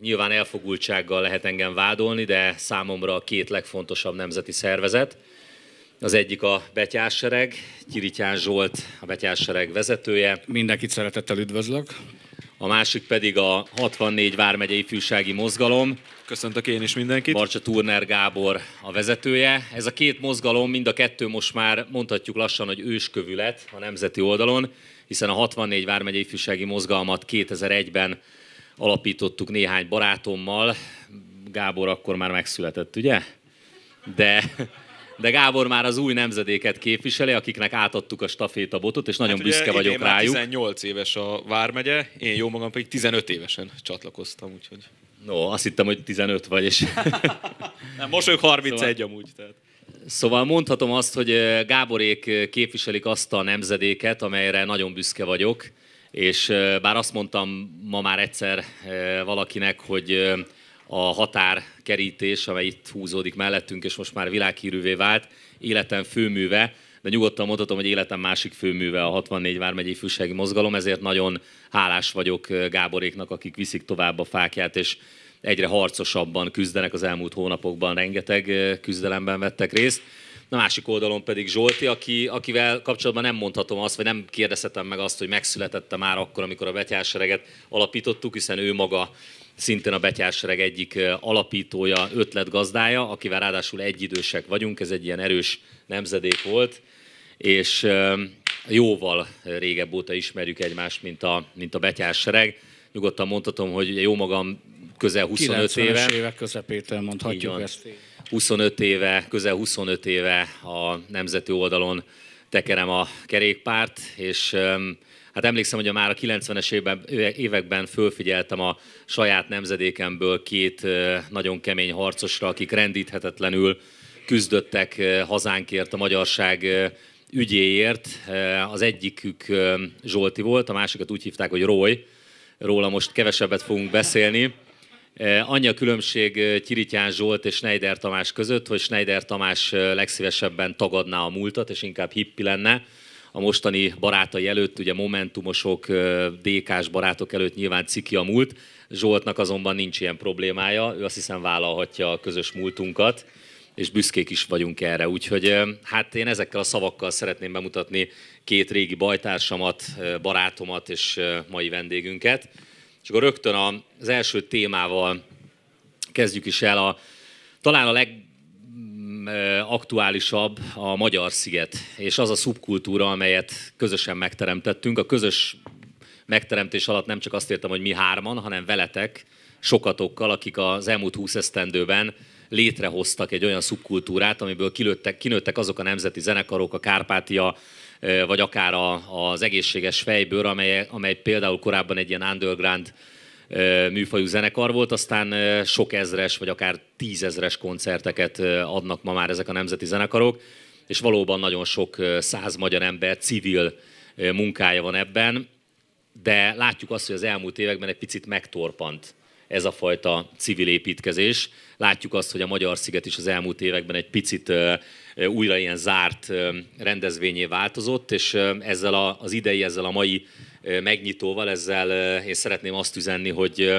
Nyilván elfogultsággal lehet engem vádolni, de számomra a két legfontosabb nemzeti szervezet. Az egyik a Betyársereg, Gyirityán Zsolt a Betyársereg vezetője. Mindenkit szeretettel üdvözlök. A másik pedig a 64 Vármegye Ifjúsági Mozgalom. Köszöntök én is mindenkit. Barcsa Turner Gábor a vezetője. Ez a két mozgalom, mind a kettő most már mondhatjuk lassan, hogy őskövület a nemzeti oldalon, hiszen a 64 Vármegye Ifjúsági Mozgalmat 2001-ben alapítottuk néhány barátommal. Gábor akkor már megszületett, ugye? De, de Gábor már az új nemzedéket képviseli, akiknek átadtuk a stafétabotot, és nagyon hát büszke vagyok én rájuk. Már 18 éves a Vármegye, én jó magam pedig 15 évesen csatlakoztam, úgyhogy... No, azt hittem, hogy 15 vagy, és... Nem, most ők 31 szóval... amúgy, tehát... Szóval mondhatom azt, hogy eh, Gáborék eh, képviselik azt a nemzedéket, amelyre nagyon büszke vagyok, és bár azt mondtam ma már egyszer valakinek, hogy a határkerítés, amely itt húzódik mellettünk, és most már világhírűvé vált, életem főműve, de nyugodtan mondhatom, hogy életem másik főműve a 64 Vármegyi Fűsági Mozgalom, ezért nagyon hálás vagyok Gáboréknak, akik viszik tovább a fákját, és egyre harcosabban küzdenek az elmúlt hónapokban, rengeteg küzdelemben vettek részt a másik oldalon pedig Zsolti, aki, akivel kapcsolatban nem mondhatom azt, vagy nem kérdezhetem meg azt, hogy megszületette már akkor, amikor a betyársereget alapítottuk, hiszen ő maga szintén a betyársereg egyik alapítója, ötletgazdája, akivel ráadásul egyidősek vagyunk, ez egy ilyen erős nemzedék volt, és jóval régebb óta ismerjük egymást, mint a, mint a betyársereg. Nyugodtan mondhatom, hogy jó magam közel 25 éve. évek közepétől mondhatjuk ezt. Így. 25 éve, közel 25 éve a nemzeti oldalon tekerem a kerékpárt, és hát emlékszem, hogy már a 90-es években fölfigyeltem a saját nemzedékemből két nagyon kemény harcosra, akik rendíthetetlenül küzdöttek hazánkért, a magyarság ügyéért. Az egyikük Zsolti volt, a másikat úgy hívták, hogy Roy. Róla most kevesebbet fogunk beszélni. Eh, annyi a különbség eh, Kirityán Zsolt és Schneider Tamás között, hogy Schneider Tamás eh, legszívesebben tagadná a múltat, és inkább hippi lenne. A mostani barátai előtt, ugye Momentumosok, DK-s barátok előtt nyilván ciki a múlt. Zsoltnak azonban nincs ilyen problémája, ő azt hiszem vállalhatja a közös múltunkat és büszkék is vagyunk erre. Úgyhogy hát én ezekkel a szavakkal szeretném bemutatni két régi bajtársamat, barátomat és mai vendégünket. És akkor rögtön az első témával kezdjük is el. A, talán a legaktuálisabb mm, a magyar sziget, és az a szubkultúra, amelyet közösen megteremtettünk. A közös megteremtés alatt nem csak azt értem, hogy mi hárman, hanem veletek, sokatokkal, akik az elmúlt húsz esztendőben létrehoztak egy olyan szubkultúrát, amiből kilőttek, kinőttek azok a nemzeti zenekarok, a Kárpátia vagy akár a, az egészséges fejbőr, amely, amely például korábban egy ilyen underground műfajú zenekar volt, aztán sok ezres, vagy akár tízezres koncerteket adnak ma már ezek a nemzeti zenekarok, és valóban nagyon sok száz magyar ember civil munkája van ebben, de látjuk azt, hogy az elmúlt években egy picit megtorpant ez a fajta civil építkezés. Látjuk azt, hogy a Magyar Sziget is az elmúlt években egy picit újra ilyen zárt rendezvényé változott, és ezzel az idei, ezzel a mai megnyitóval, ezzel én szeretném azt üzenni, hogy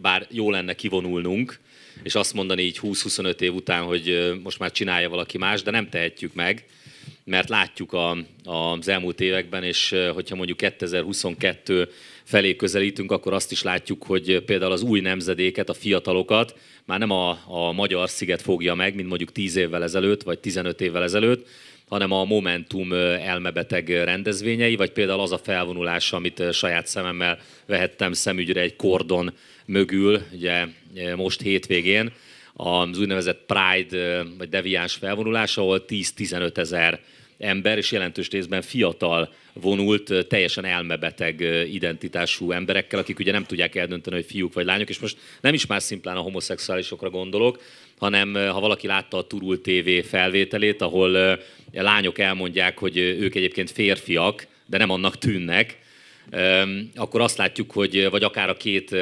bár jó lenne kivonulnunk, és azt mondani így 20-25 év után, hogy most már csinálja valaki más, de nem tehetjük meg, mert látjuk a, az elmúlt években, és hogyha mondjuk 2022 felé közelítünk, akkor azt is látjuk, hogy például az új nemzedéket, a fiatalokat már nem a, a magyar sziget fogja meg, mint mondjuk 10 évvel ezelőtt, vagy 15 évvel ezelőtt, hanem a Momentum elmebeteg rendezvényei, vagy például az a felvonulás, amit saját szememmel vehettem szemügyre egy kordon mögül, ugye most hétvégén, az úgynevezett Pride vagy deviáns felvonulás, ahol 10-15 ezer ember, és jelentős részben fiatal vonult, teljesen elmebeteg identitású emberekkel, akik ugye nem tudják eldönteni, hogy fiúk vagy lányok, és most nem is más szimplán a homoszexuálisokra gondolok, hanem ha valaki látta a Turul TV felvételét, ahol lányok elmondják, hogy ők egyébként férfiak, de nem annak tűnnek, akkor azt látjuk, hogy vagy akár a két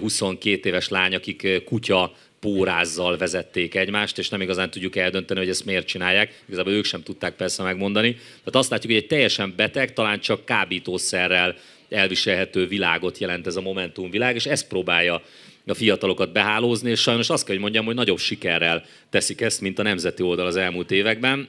22 éves lány, akik kutya pórázzal vezették egymást, és nem igazán tudjuk eldönteni, hogy ezt miért csinálják. Igazából ők sem tudták persze megmondani. Tehát azt látjuk, hogy egy teljesen beteg, talán csak kábítószerrel elviselhető világot jelent ez a Momentum világ, és ezt próbálja a fiatalokat behálózni, és sajnos azt kell, hogy mondjam, hogy nagyobb sikerrel teszik ezt, mint a nemzeti oldal az elmúlt években.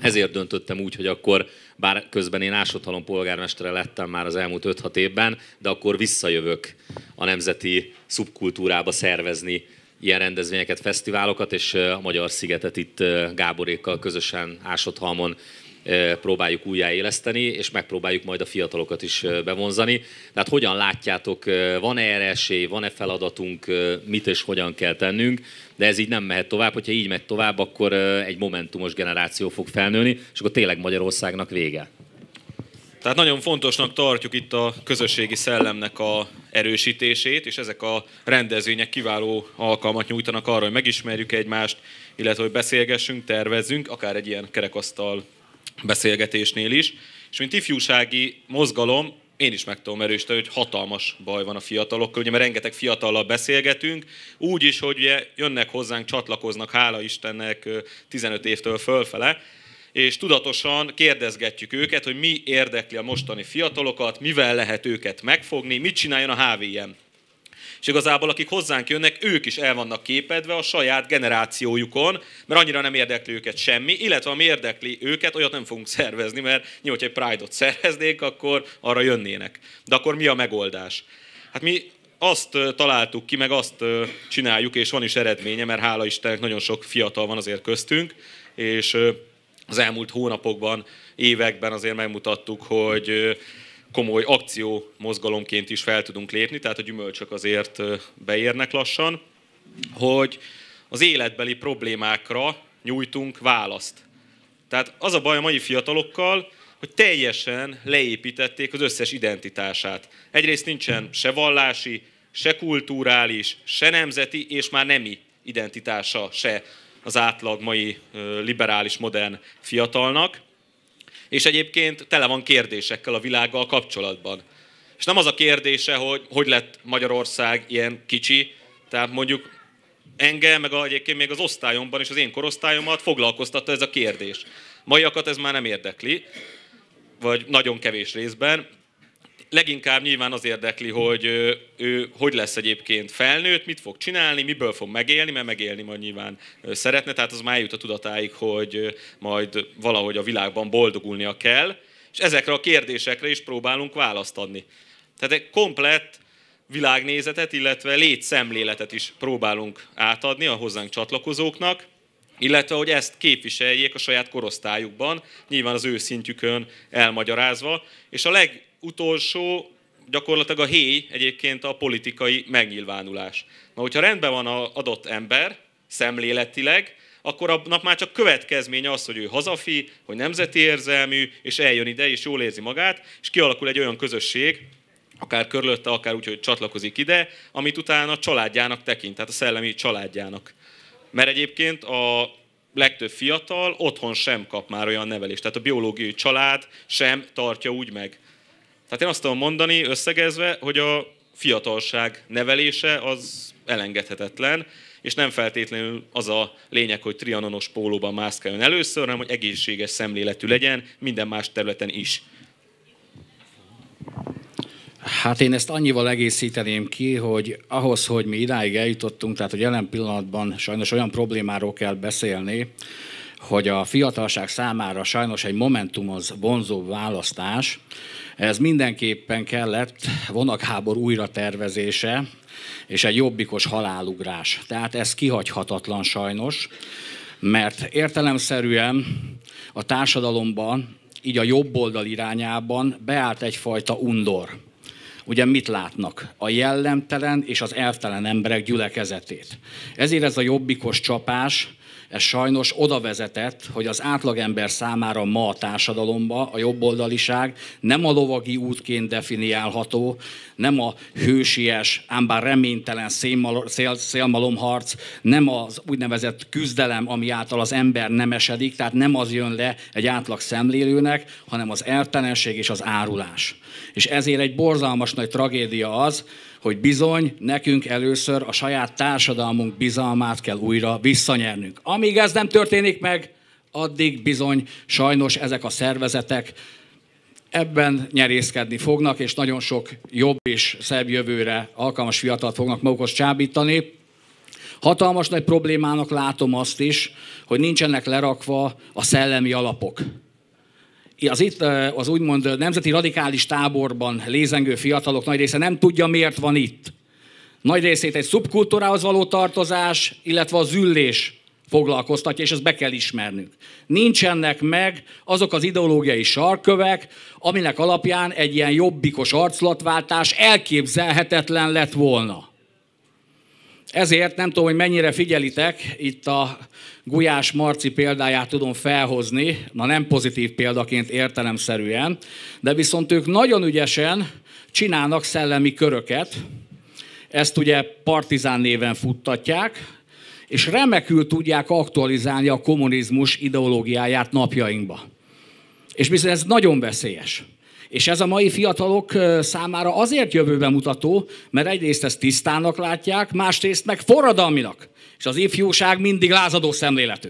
Ezért döntöttem úgy, hogy akkor, bár közben én ásotthalom polgármestere lettem már az elmúlt 5-6 évben, de akkor visszajövök a nemzeti szubkultúrába szervezni ilyen rendezvényeket, fesztiválokat, és a Magyar Szigetet itt Gáborékkal közösen Ásotthalmon próbáljuk újjáéleszteni, és megpróbáljuk majd a fiatalokat is bevonzani. Tehát hogyan látjátok, van-e erre esély, van-e feladatunk, mit és hogyan kell tennünk, de ez így nem mehet tovább, hogyha így megy tovább, akkor egy momentumos generáció fog felnőni, és akkor tényleg Magyarországnak vége. Tehát nagyon fontosnak tartjuk itt a közösségi szellemnek a erősítését, és ezek a rendezvények kiváló alkalmat nyújtanak arra, hogy megismerjük egymást, illetve hogy beszélgessünk, tervezzünk, akár egy ilyen kerekasztal beszélgetésnél is. És mint ifjúsági mozgalom, én is meg tudom erősíteni, hogy hatalmas baj van a fiatalokkal, ugye, mert rengeteg fiatallal beszélgetünk, úgy is, hogy ugye jönnek hozzánk, csatlakoznak, hála Istennek 15 évtől fölfele, és tudatosan kérdezgetjük őket, hogy mi érdekli a mostani fiatalokat, mivel lehet őket megfogni, mit csináljon a HVM. És igazából akik hozzánk jönnek, ők is el vannak képedve a saját generációjukon, mert annyira nem érdekli őket semmi, illetve ami érdekli őket, olyat nem fogunk szervezni, mert nyilván, hogyha egy Pride-ot szerveznék, akkor arra jönnének. De akkor mi a megoldás? Hát mi azt találtuk ki, meg azt csináljuk, és van is eredménye, mert hála Istennek nagyon sok fiatal van azért köztünk, és az elmúlt hónapokban, években azért megmutattuk, hogy komoly akció mozgalomként is fel tudunk lépni, tehát a gyümölcsök azért beérnek lassan, hogy az életbeli problémákra nyújtunk választ. Tehát az a baj a mai fiatalokkal, hogy teljesen leépítették az összes identitását. Egyrészt nincsen se vallási, se kulturális, se nemzeti, és már nemi identitása se az átlag mai liberális, modern fiatalnak, és egyébként tele van kérdésekkel a világgal kapcsolatban. És nem az a kérdése, hogy hogy lett Magyarország ilyen kicsi, tehát mondjuk engem, meg egyébként még az osztályomban és az én korosztályomat foglalkoztatta ez a kérdés. Maiakat ez már nem érdekli, vagy nagyon kevés részben, leginkább nyilván az érdekli, hogy ő hogy lesz egyébként felnőtt, mit fog csinálni, miből fog megélni, mert megélni majd nyilván szeretne, tehát az már jut a tudatáig, hogy majd valahogy a világban boldogulnia kell, és ezekre a kérdésekre is próbálunk választ adni. Tehát egy komplett világnézetet, illetve létszemléletet is próbálunk átadni a hozzánk csatlakozóknak, illetve hogy ezt képviseljék a saját korosztályukban, nyilván az ő szintjükön elmagyarázva, és a leg utolsó gyakorlatilag a héj egyébként a politikai megnyilvánulás. Na, hogyha rendben van az adott ember, szemléletileg, akkor annak már csak következménye az, hogy ő hazafi, hogy nemzeti érzelmű, és eljön ide, és jól érzi magát, és kialakul egy olyan közösség, akár körülötte, akár úgy, hogy csatlakozik ide, amit utána a családjának tekint, tehát a szellemi családjának. Mert egyébként a legtöbb fiatal otthon sem kap már olyan nevelést, tehát a biológiai család sem tartja úgy meg. Tehát én azt tudom mondani, összegezve, hogy a fiatalság nevelése az elengedhetetlen, és nem feltétlenül az a lényeg, hogy trianonos pólóban mászkáljon először, hanem hogy egészséges szemléletű legyen minden más területen is. Hát én ezt annyival egészíteném ki, hogy ahhoz, hogy mi idáig eljutottunk, tehát a jelen pillanatban sajnos olyan problémáról kell beszélni, hogy a fiatalság számára sajnos egy momentum az vonzó választás, ez mindenképpen kellett vonagháború újra tervezése és egy jobbikos halálugrás. Tehát ez kihagyhatatlan sajnos, mert értelemszerűen a társadalomban, így a jobb oldal irányában beállt egyfajta undor. Ugye mit látnak? A jellemtelen és az elvtelen emberek gyülekezetét. Ezért ez a jobbikos csapás ez sajnos oda vezetett, hogy az átlagember számára ma a társadalomba a jobboldaliság nem a lovagi útként definiálható, nem a hősies, ám bár reménytelen szélmalomharc, nem az úgynevezett küzdelem, ami által az ember nem esedik, tehát nem az jön le egy átlag szemlélőnek, hanem az eltelenség és az árulás. És ezért egy borzalmas nagy tragédia az, hogy bizony nekünk először a saját társadalmunk bizalmát kell újra visszanyernünk. Amíg ez nem történik meg, addig bizony sajnos ezek a szervezetek ebben nyerészkedni fognak, és nagyon sok jobb és szebb jövőre alkalmas fiatal fognak magukhoz csábítani. Hatalmas nagy problémának látom azt is, hogy nincsenek lerakva a szellemi alapok az itt eh, az úgymond nemzeti radikális táborban lézengő fiatalok nagy része nem tudja, miért van itt. Nagy részét egy szubkultúrához való tartozás, illetve az üllés foglalkoztatja, és ezt be kell ismernünk. Nincsenek meg azok az ideológiai sarkövek, aminek alapján egy ilyen jobbikos arculatváltás elképzelhetetlen lett volna. Ezért nem tudom, hogy mennyire figyelitek, itt a Gulyás Marci példáját tudom felhozni, na nem pozitív példaként értelemszerűen, de viszont ők nagyon ügyesen csinálnak szellemi köröket, ezt ugye partizán néven futtatják, és remekül tudják aktualizálni a kommunizmus ideológiáját napjainkba. És bizony ez nagyon veszélyes. És ez a mai fiatalok számára azért jövőbe mutató, mert egyrészt ezt tisztának látják, másrészt meg forradalminak. És az ifjúság mindig lázadó szemléletű.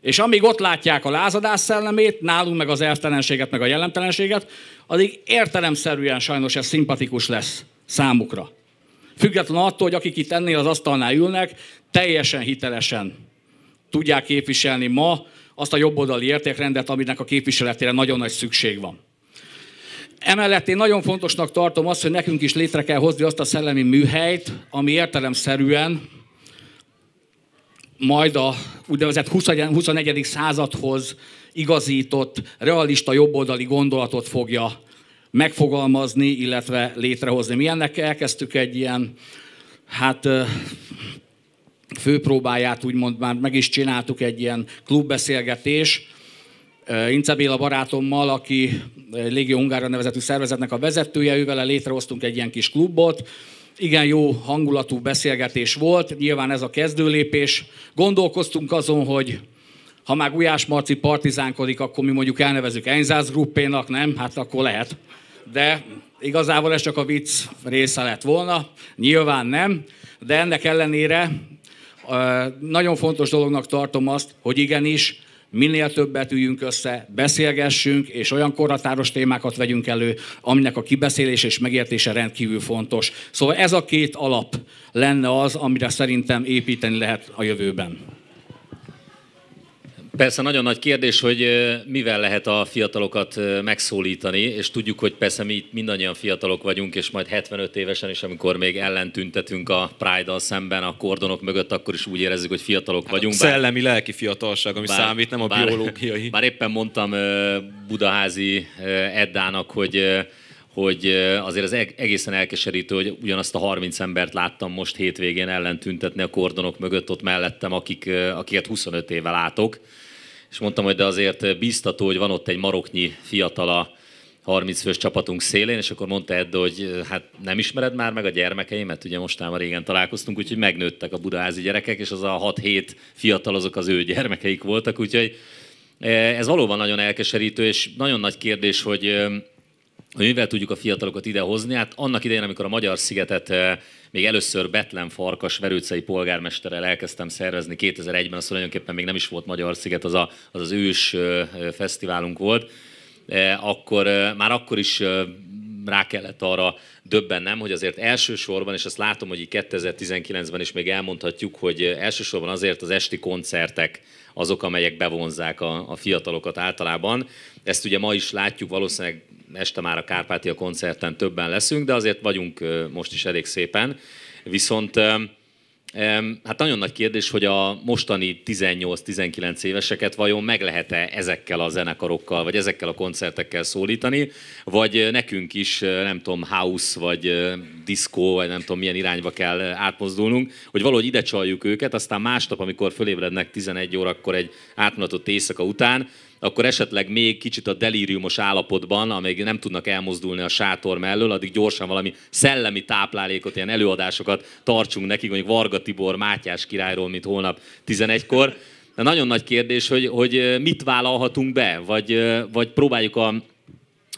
És amíg ott látják a lázadás szellemét, nálunk meg az eltelenséget, meg a jelentelenséget, addig értelemszerűen sajnos ez szimpatikus lesz számukra. Független attól, hogy akik itt ennél az asztalnál ülnek, teljesen hitelesen tudják képviselni ma azt a jobboldali értékrendet, aminek a képviseletére nagyon nagy szükség van. Emellett én nagyon fontosnak tartom azt, hogy nekünk is létre kell hozni azt a szellemi műhelyt, ami értelemszerűen majd a úgynevezett 21. századhoz igazított, realista jobboldali gondolatot fogja megfogalmazni, illetve létrehozni. Mi ennek elkezdtük egy ilyen, hát főpróbáját úgymond már meg is csináltuk egy ilyen klubbeszélgetés, Ince Béla barátommal, aki Légió Ungára nevezetű szervezetnek a vezetője, ővel létrehoztunk egy ilyen kis klubot, igen jó hangulatú beszélgetés volt, nyilván ez a kezdőlépés. Gondolkoztunk azon, hogy ha már Gulyás Marci partizánkodik, akkor mi mondjuk elnevezük Enzász Gruppénak, nem? Hát akkor lehet. De igazából ez csak a vicc része lett volna, nyilván nem, de ennek ellenére nagyon fontos dolognak tartom azt, hogy igenis minél többet üljünk össze, beszélgessünk, és olyan korhatáros témákat vegyünk elő, aminek a kibeszélés és megértése rendkívül fontos. Szóval ez a két alap lenne az, amire szerintem építeni lehet a jövőben. Persze nagyon nagy kérdés, hogy mivel lehet a fiatalokat megszólítani, és tudjuk, hogy persze mi itt mindannyian fiatalok vagyunk, és majd 75 évesen is, amikor még ellentüntetünk a Pride-dal szemben a kordonok mögött, akkor is úgy érezzük, hogy fiatalok hát vagyunk. Hát a szellemi, bár, lelki fiatalság, ami bár, számít, nem a bár, biológiai. Már éppen mondtam Budaházi Eddának, hogy hogy azért az e- egészen elkeserítő, hogy ugyanazt a 30 embert láttam most hétvégén ellentüntetni a kordonok mögött ott mellettem, akik, akiket 25 éve látok és mondtam, hogy de azért biztató, hogy van ott egy maroknyi fiatala 30 fős csapatunk szélén, és akkor mondta Edd, hogy hát nem ismered már meg a gyermekeimet, ugye most már régen találkoztunk, úgyhogy megnőttek a budaházi gyerekek, és az a 6-7 fiatal azok az ő gyermekeik voltak, úgyhogy ez valóban nagyon elkeserítő, és nagyon nagy kérdés, hogy hogy mivel tudjuk a fiatalokat idehozni. Hát annak idején, amikor a Magyar Szigetet eh, még először Betlen Farkas verőcei polgármesterrel elkezdtem szervezni 2001-ben, az tulajdonképpen még nem is volt Magyar Sziget, az a, az, az ős eh, fesztiválunk volt, eh, akkor már akkor is rá kellett arra döbbennem, hogy azért elsősorban, és azt látom, hogy 2019-ben is még elmondhatjuk, hogy elsősorban azért az esti koncertek azok, amelyek bevonzák a, a fiatalokat általában. Ezt ugye ma is látjuk, valószínűleg este már a Kárpátia koncerten többen leszünk, de azért vagyunk most is elég szépen. Viszont hát nagyon nagy kérdés, hogy a mostani 18-19 éveseket vajon meg lehet-e ezekkel a zenekarokkal, vagy ezekkel a koncertekkel szólítani, vagy nekünk is, nem tudom, house, vagy diszkó, vagy nem tudom milyen irányba kell átmozdulnunk, hogy valahogy ide csaljuk őket, aztán másnap, amikor fölébrednek 11 órakor egy átmulatott éjszaka után, akkor esetleg még kicsit a delíriumos állapotban, amíg nem tudnak elmozdulni a sátor mellől, addig gyorsan valami szellemi táplálékot, ilyen előadásokat tartsunk nekik, mondjuk Varga Tibor Mátyás királyról, mint holnap 11-kor. De nagyon nagy kérdés, hogy, hogy mit vállalhatunk be, vagy, vagy próbáljuk a,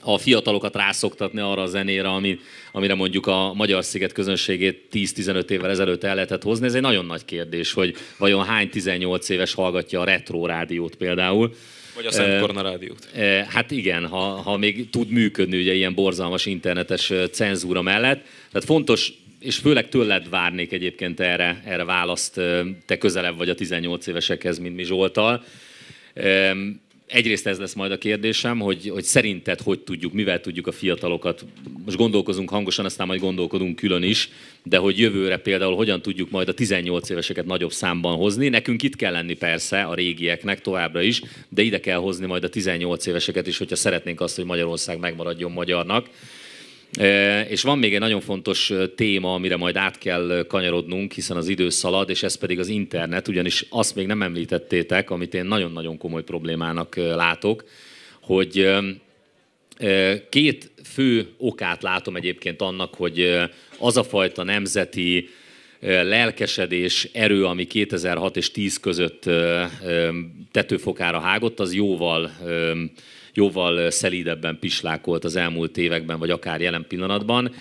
a fiatalokat rászoktatni arra a zenére, ami, amire mondjuk a Magyar Sziget közönségét 10-15 évvel ezelőtt el lehetett hozni. Ez egy nagyon nagy kérdés, hogy vajon hány 18 éves hallgatja a retro rádiót például. Vagy a Szent korona rádiót. hát igen, ha, ha még tud működni ugye ilyen borzalmas internetes cenzúra mellett. Tehát fontos és főleg tőled várnék egyébként erre, erre választ, te közelebb vagy a 18 évesekhez, mint mi Zsoltal egyrészt ez lesz majd a kérdésem, hogy, hogy szerinted hogy tudjuk, mivel tudjuk a fiatalokat, most gondolkozunk hangosan, aztán majd gondolkodunk külön is, de hogy jövőre például hogyan tudjuk majd a 18 éveseket nagyobb számban hozni. Nekünk itt kell lenni persze, a régieknek továbbra is, de ide kell hozni majd a 18 éveseket is, hogyha szeretnénk azt, hogy Magyarország megmaradjon magyarnak. És van még egy nagyon fontos téma, amire majd át kell kanyarodnunk, hiszen az idő szalad, és ez pedig az internet, ugyanis azt még nem említettétek, amit én nagyon-nagyon komoly problémának látok, hogy két fő okát látom egyébként annak, hogy az a fajta nemzeti lelkesedés, erő, ami 2006 és 10 között tetőfokára hágott, az jóval jóval szelídebben pislákolt az elmúlt években, vagy akár jelen pillanatban.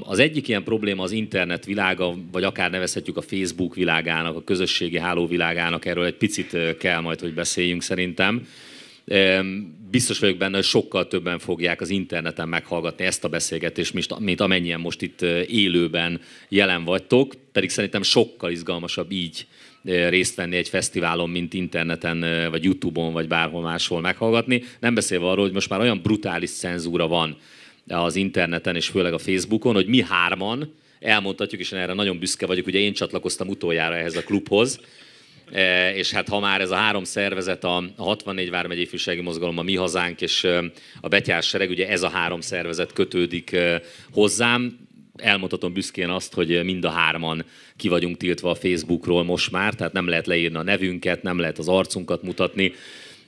Az egyik ilyen probléma az internet világa, vagy akár nevezhetjük a Facebook világának, a közösségi háló világának, erről egy picit kell majd, hogy beszéljünk szerintem. Biztos vagyok benne, hogy sokkal többen fogják az interneten meghallgatni ezt a beszélgetést, mint amennyien most itt élőben jelen vagytok, pedig szerintem sokkal izgalmasabb így részt venni egy fesztiválon, mint interneten, vagy Youtube-on, vagy bárhol máshol meghallgatni. Nem beszélve arról, hogy most már olyan brutális cenzúra van az interneten, és főleg a Facebookon, hogy mi hárman elmondhatjuk, és én erre nagyon büszke vagyok, ugye én csatlakoztam utoljára ehhez a klubhoz, és hát ha már ez a három szervezet, a 64 Vármegyei Ifjúsági Mozgalom, a Mi Hazánk és a Betyás Sereg, ugye ez a három szervezet kötődik hozzám, elmondhatom büszkén azt, hogy mind a hárman ki vagyunk tiltva a Facebookról most már, tehát nem lehet leírni a nevünket, nem lehet az arcunkat mutatni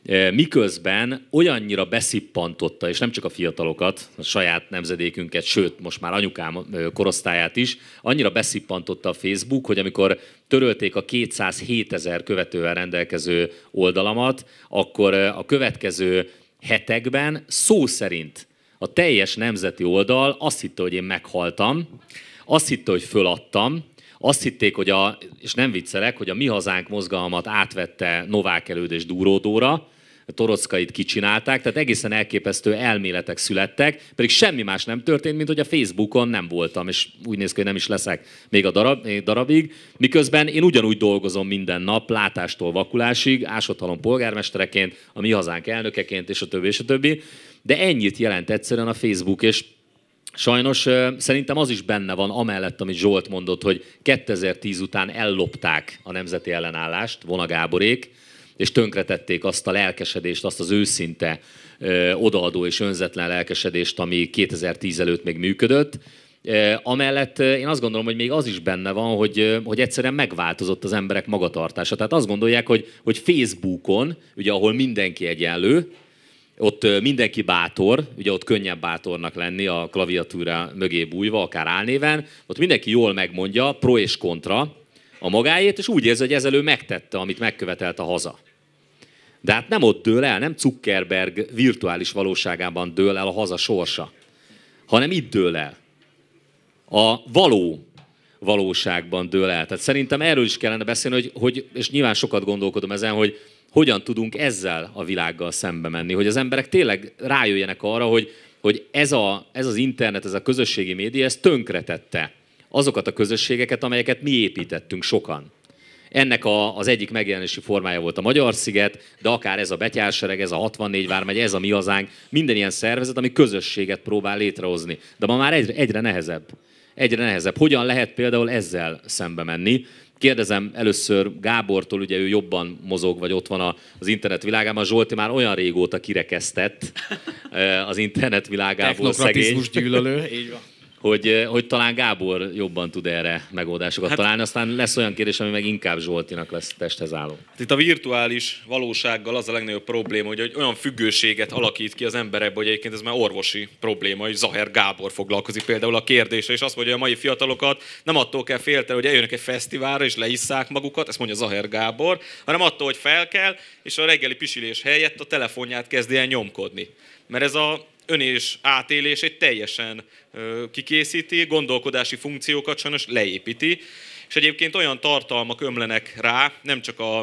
e, miközben olyannyira beszippantotta, és nem csak a fiatalokat, a saját nemzedékünket, sőt, most már anyukám korosztályát is, annyira beszippantotta a Facebook, hogy amikor törölték a 207 ezer követővel rendelkező oldalamat, akkor a következő hetekben szó szerint a teljes nemzeti oldal azt hitte, hogy én meghaltam, azt hitte, hogy föladtam, azt hitték, hogy a, és nem viccelek, hogy a Mi Hazánk mozgalmat átvette Novák Előd és Dúródóra, torockait kicsinálták, tehát egészen elképesztő elméletek születtek, pedig semmi más nem történt, mint hogy a Facebookon nem voltam, és úgy néz ki, hogy nem is leszek még a darab, darabig, miközben én ugyanúgy dolgozom minden nap, látástól vakulásig, ásottalom polgármestereként, a mi hazánk elnökeként, és a többi, és a többi de ennyit jelent egyszerűen a Facebook, és Sajnos szerintem az is benne van, amellett, amit Zsolt mondott, hogy 2010 után ellopták a nemzeti ellenállást, Vona Gáborék, és tönkretették azt a lelkesedést, azt az őszinte odaadó és önzetlen lelkesedést, ami 2010 előtt még működött. Amellett én azt gondolom, hogy még az is benne van, hogy, hogy egyszerűen megváltozott az emberek magatartása. Tehát azt gondolják, hogy, hogy Facebookon, ugye ahol mindenki egyenlő, ott mindenki bátor, ugye ott könnyebb bátornak lenni a klaviatúra mögé bújva, akár álnéven. Ott mindenki jól megmondja, pro és kontra a magáét, és úgy érzi, hogy ezelő megtette, amit megkövetelt a haza. De hát nem ott dől el, nem Zuckerberg virtuális valóságában dől el a haza sorsa, hanem itt dől el. A való valóságban dől el. Tehát szerintem erről is kellene beszélni, hogy, hogy és nyilván sokat gondolkodom ezen, hogy hogyan tudunk ezzel a világgal szembe menni, hogy az emberek tényleg rájöjjenek arra, hogy, hogy ez, a, ez az internet, ez a közösségi média, ez tönkretette azokat a közösségeket, amelyeket mi építettünk sokan. Ennek a, az egyik megjelenési formája volt a Magyar Sziget, de akár ez a Betyársereg, ez a 64 Vármegy, ez a Mi Hazánk, minden ilyen szervezet, ami közösséget próbál létrehozni. De ma már egyre, egyre nehezebb. Egyre nehezebb. Hogyan lehet például ezzel szembe menni? kérdezem először Gábortól, ugye ő jobban mozog, vagy ott van az internet világában. Zsolti már olyan régóta kirekesztett eh, az internet világából szegény. gyűlölő, így van hogy, eh, hogy talán Gábor jobban tud erre megoldásokat hát, találni, aztán lesz olyan kérdés, ami meg inkább Zsoltinak lesz testhez álló. Hát itt a virtuális valósággal az a legnagyobb probléma, hogy, hogy olyan függőséget alakít ki az emberekbe, hogy egyébként ez már orvosi probléma, hogy Zaher Gábor foglalkozik például a kérdésre, és azt mondja, hogy a mai fiatalokat nem attól kell félteni, hogy eljönnek egy fesztiválra és leisszák magukat, ezt mondja Zaher Gábor, hanem attól, hogy fel kell, és a reggeli pisilés helyett a telefonját kezdi el nyomkodni. Mert ez a önés átélését teljesen kikészíti, gondolkodási funkciókat sajnos leépíti, és egyébként olyan tartalmak ömlenek rá, nem csak a,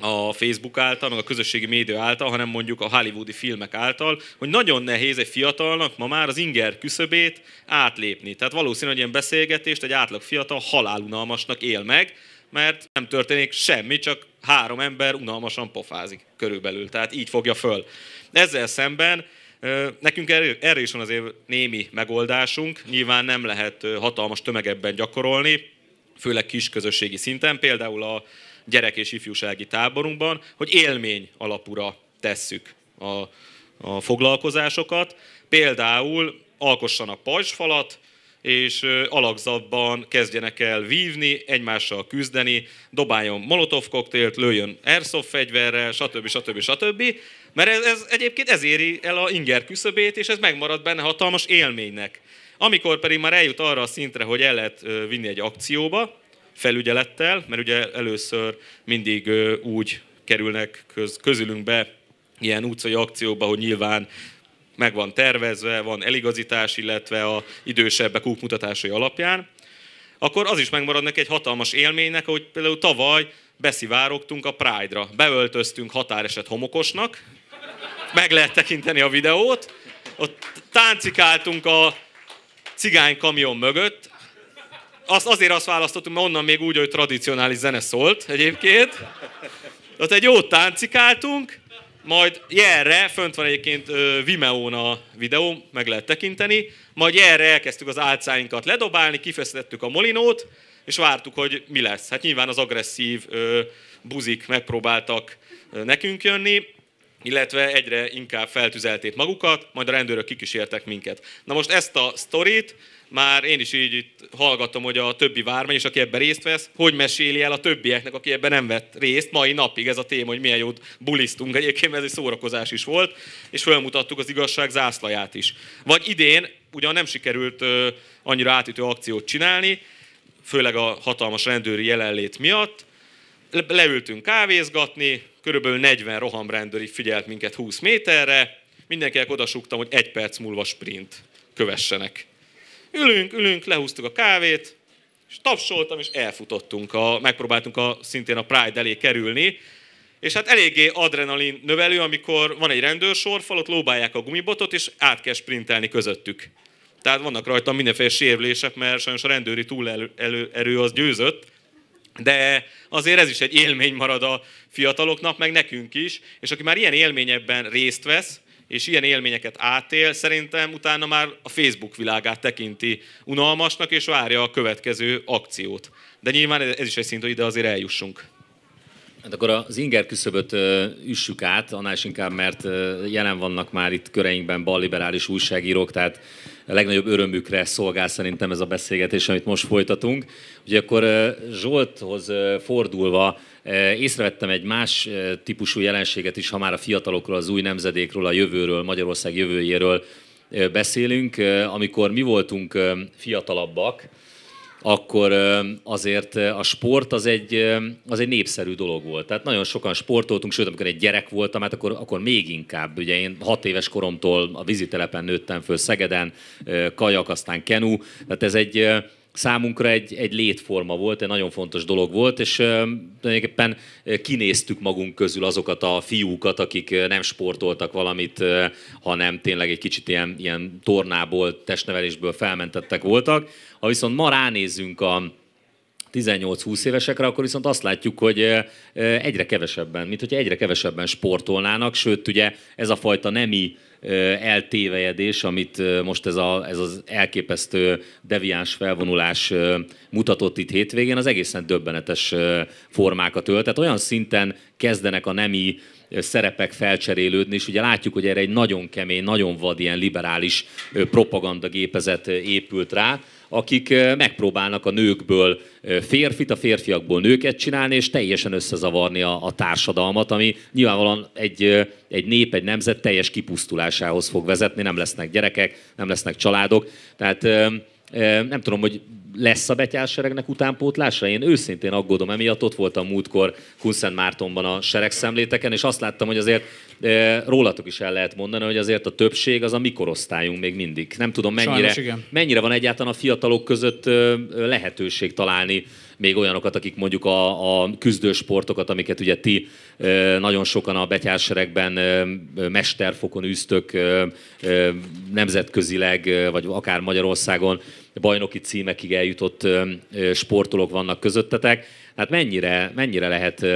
a Facebook által, meg a közösségi média által, hanem mondjuk a hollywoodi filmek által, hogy nagyon nehéz egy fiatalnak ma már az inger küszöbét átlépni. Tehát valószínűleg ilyen beszélgetést egy átlag fiatal halálunalmasnak él meg, mert nem történik semmi, csak három ember unalmasan pofázik körülbelül. Tehát így fogja föl. Ezzel szemben Nekünk erre is van azért némi megoldásunk, nyilván nem lehet hatalmas tömegebben gyakorolni, főleg kisközösségi szinten, például a gyerek és ifjúsági táborunkban, hogy élmény alapúra tesszük a, a foglalkozásokat. Például alkossanak pajzsfalat, és alakzatban kezdjenek el vívni, egymással küzdeni, dobáljon molotov koktélt, lőjön airsoft fegyverrel, stb. stb. stb. stb. Mert ez, ez egyébként ez éri el a inger küszöbét, és ez megmarad benne hatalmas élménynek. Amikor pedig már eljut arra a szintre, hogy el lehet vinni egy akcióba, felügyelettel, mert ugye először mindig úgy kerülnek köz, közülünk be ilyen utcai akcióba, hogy nyilván meg van tervezve, van eligazítás, illetve a idősebbek útmutatásai alapján, akkor az is megmarad neki egy hatalmas élménynek, hogy például tavaly beszivárogtunk a Pride-ra. Beöltöztünk határeset homokosnak, meg lehet tekinteni a videót. Ott táncikáltunk a cigány kamion mögött. Azt, azért azt választottuk, mert onnan még úgy, hogy tradicionális zene szólt egyébként. Ott egy jót táncikáltunk, majd jelre, fönt van egyébként vimeo a videó, meg lehet tekinteni, majd jelre elkezdtük az álcáinkat ledobálni, kifeszítettük a molinót, és vártuk, hogy mi lesz. Hát nyilván az agresszív buzik megpróbáltak nekünk jönni, illetve egyre inkább feltüzelték magukat, majd a rendőrök kikísértek minket. Na most ezt a sztorit már én is így itt hallgatom, hogy a többi vármány és aki ebben részt vesz, hogy meséli el a többieknek, aki ebben nem vett részt. Mai napig ez a téma, hogy milyen jót bulisztunk. Egyébként ez egy szórakozás is volt, és felmutattuk az igazság zászlaját is. Vagy idén ugyan nem sikerült annyira átütő akciót csinálni, főleg a hatalmas rendőri jelenlét miatt, leültünk kávézgatni, körülbelül 40 rohamrendőr így figyelt minket 20 méterre, mindenkinek odasugtam, hogy egy perc múlva sprint kövessenek. Ülünk, ülünk, lehúztuk a kávét, és tapsoltam, és elfutottunk, a, megpróbáltunk a, szintén a Pride elé kerülni, és hát eléggé adrenalin növelő, amikor van egy rendőrsorfal, ott lóbálják a gumibotot, és át kell sprintelni közöttük. Tehát vannak rajta mindenféle sérülések, mert sajnos a rendőri túlerő az győzött, de azért ez is egy élmény marad a fiataloknak, meg nekünk is, és aki már ilyen élményekben részt vesz, és ilyen élményeket átél, szerintem utána már a Facebook világát tekinti unalmasnak, és várja a következő akciót. De nyilván ez is egy szint, hogy ide azért eljussunk. Hát akkor az inger küszöböt üssük át, annál is inkább, mert jelen vannak már itt köreinkben balliberális újságírók, tehát a legnagyobb örömükre szolgál szerintem ez a beszélgetés, amit most folytatunk. Ugye akkor Zsolthoz fordulva észrevettem egy más típusú jelenséget is, ha már a fiatalokról, az új nemzedékről, a jövőről, Magyarország jövőjéről beszélünk. Amikor mi voltunk fiatalabbak, akkor azért a sport az egy, az egy népszerű dolog volt. Tehát nagyon sokan sportoltunk, sőt, amikor egy gyerek voltam, hát akkor, akkor még inkább. Ugye én hat éves koromtól a vízitelepen nőttem föl Szegeden, kajak, aztán kenu. Tehát ez egy, számunkra egy, egy létforma volt, egy nagyon fontos dolog volt, és tulajdonképpen kinéztük magunk közül azokat a fiúkat, akik nem sportoltak valamit, hanem tényleg egy kicsit ilyen, ilyen tornából, testnevelésből felmentettek voltak. Ha viszont ma ránézzünk a, 18-20 évesekre, akkor viszont azt látjuk, hogy egyre kevesebben, mint hogy egyre kevesebben sportolnának, sőt ugye ez a fajta nemi eltévejedés, amit most ez, a, ez az elképesztő deviáns felvonulás mutatott itt hétvégén, az egészen döbbenetes formákat ölt. Tehát olyan szinten kezdenek a nemi szerepek felcserélődni, és ugye látjuk, hogy erre egy nagyon kemény, nagyon vad ilyen liberális propagandagépezet épült rá, akik eh, megpróbálnak a nőkből eh, férfit, a férfiakból nőket csinálni, és teljesen összezavarni a, a társadalmat, ami nyilvánvalóan egy, eh, egy nép, egy nemzet teljes kipusztulásához fog vezetni, nem lesznek gyerekek, nem lesznek családok. Tehát nem tudom, hogy lesz a betyárseregnek utánpótlása? Én őszintén aggódom, emiatt ott voltam múltkor Kunszent Mártonban a seregszemléteken, és azt láttam, hogy azért e, rólatok is el lehet mondani, hogy azért a többség az a mikorosztályunk még mindig. Nem tudom, mennyire, Sajnos, mennyire van egyáltalán a fiatalok között lehetőség találni még olyanokat, akik mondjuk a, a küzdősportokat, amiket ugye ti nagyon sokan a betyárseregben mesterfokon üztök nemzetközileg, vagy akár Magyarországon bajnoki címekig eljutott sportolók vannak közöttetek. Hát mennyire, mennyire lehet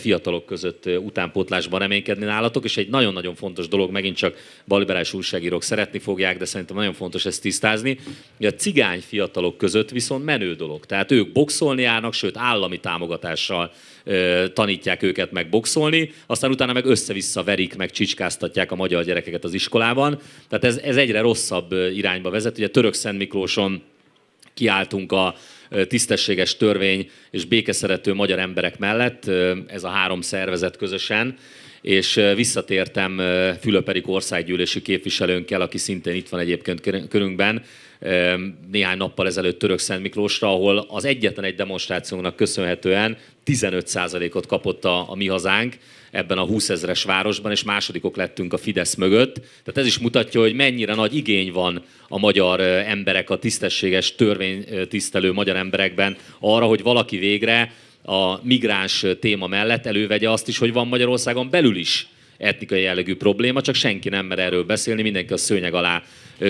fiatalok között utánpótlásban reménykedni nálatok, és egy nagyon-nagyon fontos dolog, megint csak baliberális újságírók szeretni fogják, de szerintem nagyon fontos ezt tisztázni, hogy a cigány fiatalok között viszont menő dolog. Tehát ők boxolni járnak, sőt állami támogatással tanítják őket meg boxolni, aztán utána meg össze-vissza verik, meg csicskáztatják a magyar gyerekeket az iskolában. Tehát ez, ez egyre rosszabb irányba vezet. Ugye Török Szent Miklóson kiálltunk a tisztességes törvény és békeszerető magyar emberek mellett, ez a három szervezet közösen, és visszatértem Fülöperik országgyűlési képviselőnkkel, aki szintén itt van egyébként körünkben, néhány nappal ezelőtt Török Szent Miklósra, ahol az egyetlen egy demonstrációnak köszönhetően 15%-ot kapott a, a mi hazánk ebben a 20 ezeres városban, és másodikok lettünk a Fidesz mögött. Tehát ez is mutatja, hogy mennyire nagy igény van a magyar emberek, a tisztességes, törvénytisztelő magyar emberekben arra, hogy valaki végre a migráns téma mellett elővegye azt is, hogy van Magyarországon belül is etnikai jellegű probléma, csak senki nem mer erről beszélni, mindenki a szőnyeg alá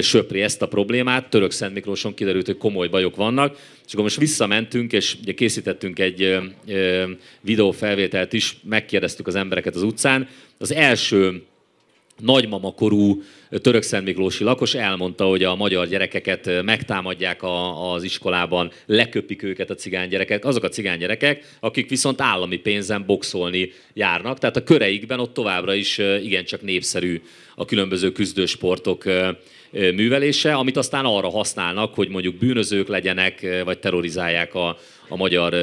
söpri ezt a problémát. Török Szent Miklóson kiderült, hogy komoly bajok vannak, és akkor most visszamentünk, és ugye készítettünk egy videófelvételt is, megkérdeztük az embereket az utcán. Az első nagymamakorú török Miklósi lakos elmondta, hogy a magyar gyerekeket megtámadják a, az iskolában, leköpik őket a cigány gyerekek, azok a cigány gyerekek, akik viszont állami pénzen boxolni járnak, tehát a köreikben ott továbbra is igencsak népszerű a különböző küzdősportok művelése, amit aztán arra használnak, hogy mondjuk bűnözők legyenek, vagy terrorizálják a, a magyar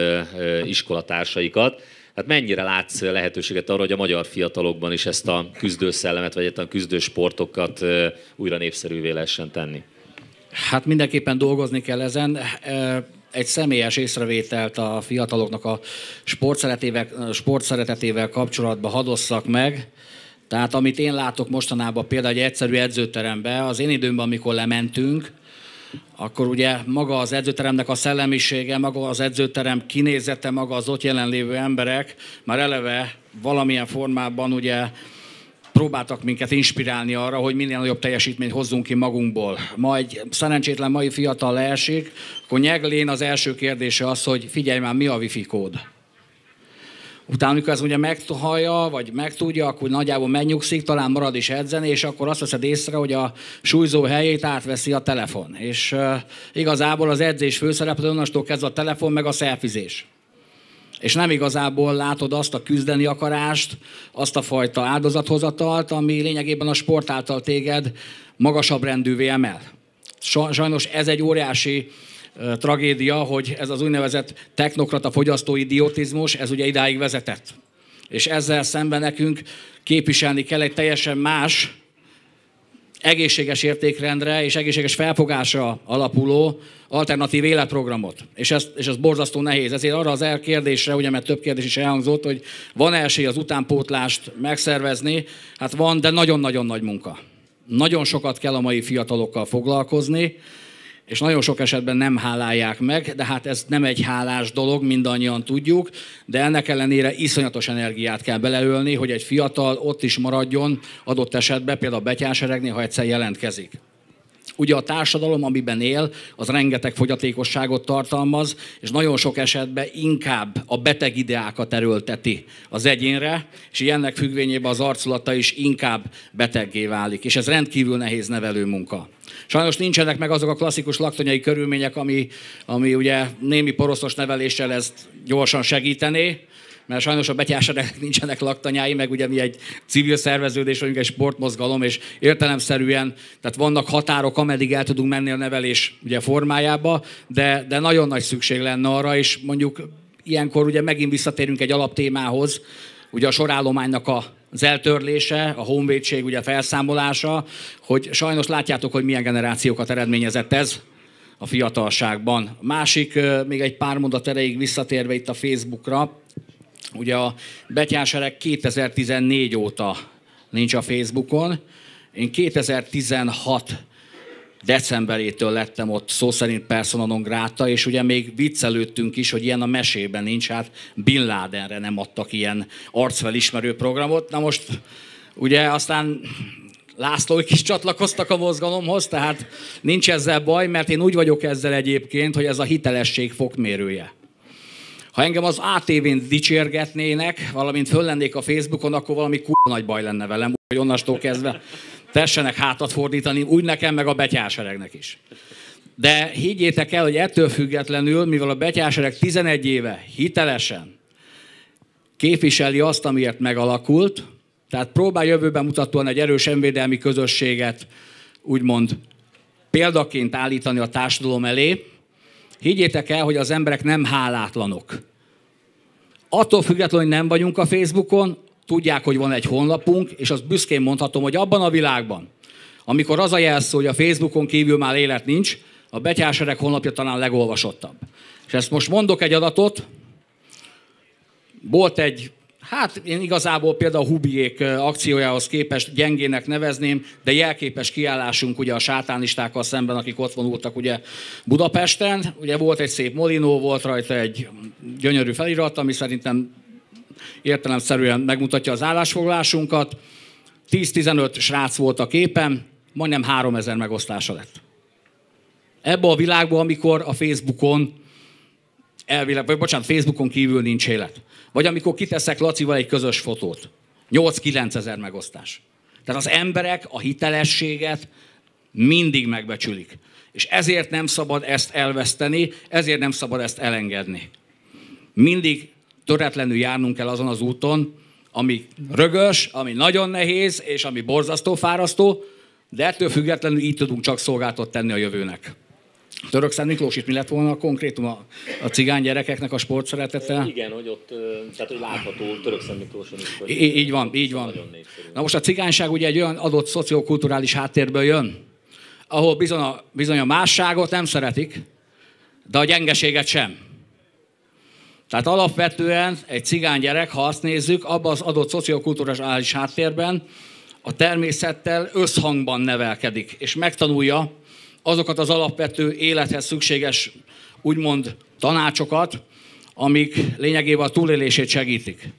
iskolatársaikat. Hát mennyire látsz lehetőséget arra, hogy a magyar fiatalokban is ezt a küzdőszellemet, vagy ezt a küzdősportokat újra népszerűvé lehessen tenni? Hát mindenképpen dolgozni kell ezen egy személyes észrevételt a fiataloknak a sportszeretetével, sportszeretetével kapcsolatban hadosszak meg. Tehát amit én látok mostanában például egy egyszerű edzőterembe, az én időmben, amikor lementünk, akkor ugye maga az edzőteremnek a szellemisége, maga az edzőterem kinézete, maga az ott jelenlévő emberek már eleve valamilyen formában ugye próbáltak minket inspirálni arra, hogy minél nagyobb teljesítményt hozzunk ki magunkból. Ma egy szerencsétlen mai fiatal leesik, akkor nyeglén az első kérdése az, hogy figyelj már, mi a wifi kód? Utána, amikor ez ugye meghallja, vagy megtudja, akkor nagyjából megnyugszik, talán marad is edzeni, és akkor azt veszed észre, hogy a súlyzó helyét átveszi a telefon. És uh, igazából az edzés főszereplő onnastól kezdve a telefon, meg a szelfizés. És nem igazából látod azt a küzdeni akarást, azt a fajta áldozathozatalt, ami lényegében a sport által téged magasabb rendűvé emel. Sajnos ez egy óriási tragédia, hogy ez az úgynevezett technokrata fogyasztói idiotizmus, ez ugye idáig vezetett. És ezzel szemben nekünk képviselni kell egy teljesen más, egészséges értékrendre és egészséges felfogásra alapuló alternatív életprogramot. És ez, és ez borzasztó nehéz. Ezért arra az elkérdésre, ugye mert több kérdés is elhangzott, hogy van -e esély az utánpótlást megszervezni? Hát van, de nagyon-nagyon nagy munka. Nagyon sokat kell a mai fiatalokkal foglalkozni, és nagyon sok esetben nem hálálják meg, de hát ez nem egy hálás dolog, mindannyian tudjuk, de ennek ellenére iszonyatos energiát kell beleölni, hogy egy fiatal ott is maradjon adott esetben, például betyáseregni, ha egyszer jelentkezik. Ugye a társadalom, amiben él, az rengeteg fogyatékosságot tartalmaz, és nagyon sok esetben inkább a beteg ideákat erőlteti az egyénre, és ilyennek függvényében az arculata is inkább beteggé válik. És ez rendkívül nehéz nevelő munka. Sajnos nincsenek meg azok a klasszikus laktanyai körülmények, ami, ami ugye némi poroszos neveléssel ezt gyorsan segítené, mert sajnos a betyársadnak nincsenek laktanyái, meg ugye mi egy civil szerveződés vagyunk, egy sportmozgalom, és értelemszerűen, tehát vannak határok, ameddig el tudunk menni a nevelés ugye formájába, de, de nagyon nagy szükség lenne arra, és mondjuk ilyenkor ugye megint visszatérünk egy alaptémához, ugye a sorállománynak a az eltörlése, a honvédség ugye felszámolása, hogy sajnos látjátok, hogy milyen generációkat eredményezett ez a fiatalságban. másik, még egy pár mondat erejéig visszatérve itt a Facebookra, Ugye a Betyáserek 2014 óta nincs a Facebookon. Én 2016 decemberétől lettem ott szó szerint persona non grata, és ugye még viccelődtünk is, hogy ilyen a mesében nincs, hát Bin Ladenre nem adtak ilyen arcfelismerő programot. Na most ugye aztán Lászlóik is csatlakoztak a mozgalomhoz, tehát nincs ezzel baj, mert én úgy vagyok ezzel egyébként, hogy ez a hitelesség fokmérője. Ha engem az ATV-n dicsérgetnének, valamint föl lennék a Facebookon, akkor valami kú nagy baj lenne velem, úgyhogy onnastól kezdve tessenek hátat fordítani, úgy nekem, meg a betyárseregnek is. De higgyétek el, hogy ettől függetlenül, mivel a betyársereg 11 éve hitelesen képviseli azt, amiért megalakult, tehát próbál jövőben mutatóan egy erős önvédelmi közösséget úgymond példaként állítani a társadalom elé, Higgyétek el, hogy az emberek nem hálátlanok. Attól függetlenül, hogy nem vagyunk a Facebookon, tudják, hogy van egy honlapunk, és azt büszkén mondhatom, hogy abban a világban, amikor az a jelszó, hogy a Facebookon kívül már élet nincs, a betyársereg honlapja talán legolvasottabb. És ezt most mondok egy adatot, volt egy Hát én igazából például a Hubiék akciójához képest gyengének nevezném, de jelképes kiállásunk ugye a sátánistákkal szemben, akik ott vonultak ugye Budapesten. Ugye volt egy szép molinó, volt rajta egy gyönyörű felirat, ami szerintem értelemszerűen megmutatja az állásfoglalásunkat. 10-15 srác volt a képen, majdnem 3000 megosztása lett. Ebben a világban, amikor a Facebookon elvileg, vagy bocsánat, Facebookon kívül nincs élet. Vagy amikor kiteszek Lacival egy közös fotót. 8-9 ezer megosztás. Tehát az emberek a hitelességet mindig megbecsülik. És ezért nem szabad ezt elveszteni, ezért nem szabad ezt elengedni. Mindig töretlenül járnunk kell azon az úton, ami rögös, ami nagyon nehéz, és ami borzasztó, fárasztó, de ettől függetlenül így tudunk csak szolgáltat tenni a jövőnek török szent Miklós itt mi lett volna a konkrétum a, a cigány gyerekeknek a sport szeretete? Igen, hogy ott, tehát hogy látható török Miklóson is. így, így van, így van. Na most a cigányság ugye egy olyan adott szociokulturális háttérből jön, ahol bizony a, bizony a másságot nem szeretik, de a gyengeséget sem. Tehát alapvetően egy cigány gyerek, ha azt nézzük, abban az adott szociokulturális háttérben a természettel összhangban nevelkedik, és megtanulja, azokat az alapvető élethez szükséges úgymond tanácsokat, amik lényegében a túlélését segítik.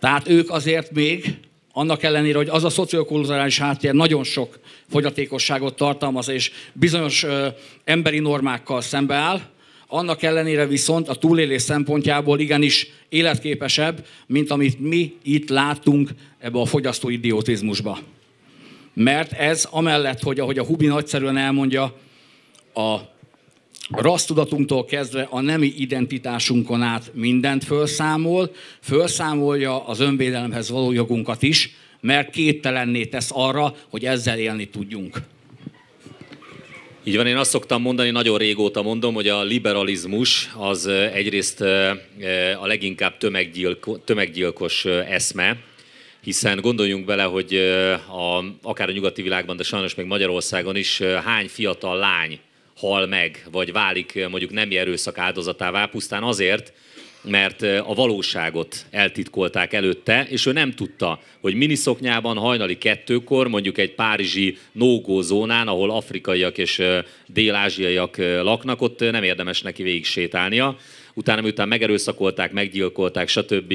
Tehát ők azért még, annak ellenére, hogy az a szociokulturális háttér nagyon sok fogyatékosságot tartalmaz, és bizonyos ö, emberi normákkal szembeáll, annak ellenére viszont a túlélés szempontjából igenis életképesebb, mint amit mi itt látunk ebbe a fogyasztói idiotizmusba mert ez amellett, hogy ahogy a Hubi nagyszerűen elmondja, a tudatunktól kezdve a nemi identitásunkon át mindent felszámol, felszámolja az önvédelemhez való jogunkat is, mert képtelenné tesz arra, hogy ezzel élni tudjunk. Így van, én azt szoktam mondani, nagyon régóta mondom, hogy a liberalizmus az egyrészt a leginkább tömeggyilko, tömeggyilkos eszme, hiszen gondoljunk bele, hogy a, akár a nyugati világban, de sajnos még Magyarországon is hány fiatal lány hal meg, vagy válik mondjuk nem erőszak áldozatává, pusztán azért, mert a valóságot eltitkolták előtte, és ő nem tudta, hogy miniszoknyában hajnali kettőkor, mondjuk egy párizsi nógó no zónán, ahol afrikaiak és dél-ázsiaiak laknak, ott nem érdemes neki végig sétálnia. Utána, miután megerőszakolták, meggyilkolták, stb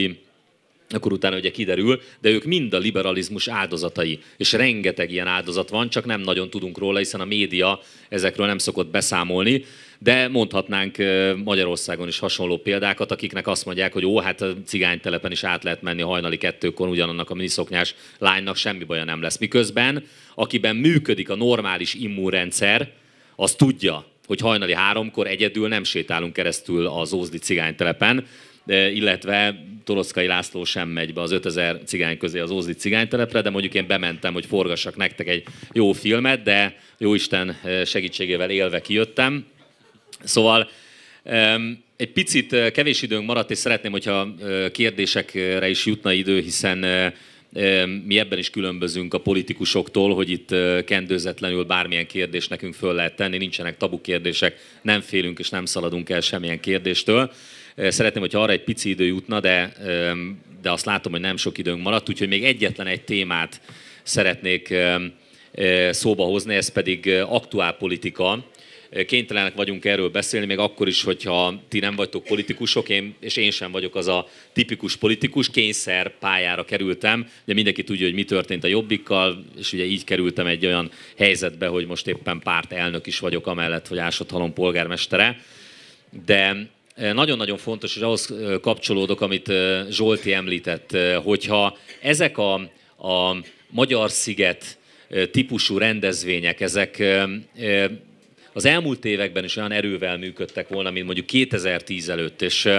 akkor utána ugye kiderül, de ők mind a liberalizmus áldozatai, és rengeteg ilyen áldozat van, csak nem nagyon tudunk róla, hiszen a média ezekről nem szokott beszámolni, de mondhatnánk Magyarországon is hasonló példákat, akiknek azt mondják, hogy ó, hát a cigánytelepen is át lehet menni hajnali kettőkor, ugyanannak a miniszoknyás lánynak semmi baja nem lesz. Miközben, akiben működik a normális immunrendszer, az tudja, hogy hajnali háromkor egyedül nem sétálunk keresztül az Ózdi cigánytelepen, illetve Toroszkai László sem megy be az 5000 cigány közé az Ózdi cigánytelepre, de mondjuk én bementem, hogy forgassak nektek egy jó filmet, de jó Isten eh, segítségével élve kijöttem. Szóval egy picit eh, kevés időnk maradt, és szeretném, hogyha eh, kérdésekre is jutna idő, hiszen mi ebben is különbözünk a politikusoktól, hogy itt kendőzetlenül bármilyen kérdést nekünk föl lehet tenni, nincsenek tabu kérdések, nem félünk és nem szaladunk el semmilyen kérdéstől. Szeretném, hogyha arra egy pici idő jutna, de, de azt látom, hogy nem sok időnk maradt, úgyhogy még egyetlen egy témát szeretnék szóba hozni, ez pedig aktuál politika. Kénytelenek vagyunk erről beszélni, még akkor is, hogyha ti nem vagytok politikusok, én, és én sem vagyok az a tipikus politikus, kényszer pályára kerültem. Ugye mindenki tudja, hogy mi történt a jobbikkal, és ugye így kerültem egy olyan helyzetbe, hogy most éppen párt elnök is vagyok, amellett, hogy halom polgármestere. De Eh, nagyon-nagyon fontos, és ahhoz eh, kapcsolódok, amit eh, Zsolti említett, hogyha ezek a, a magyar sziget típusú rendezvények, ezek az elmúlt években is olyan erővel működtek volna, mint mondjuk 2010 előtt, és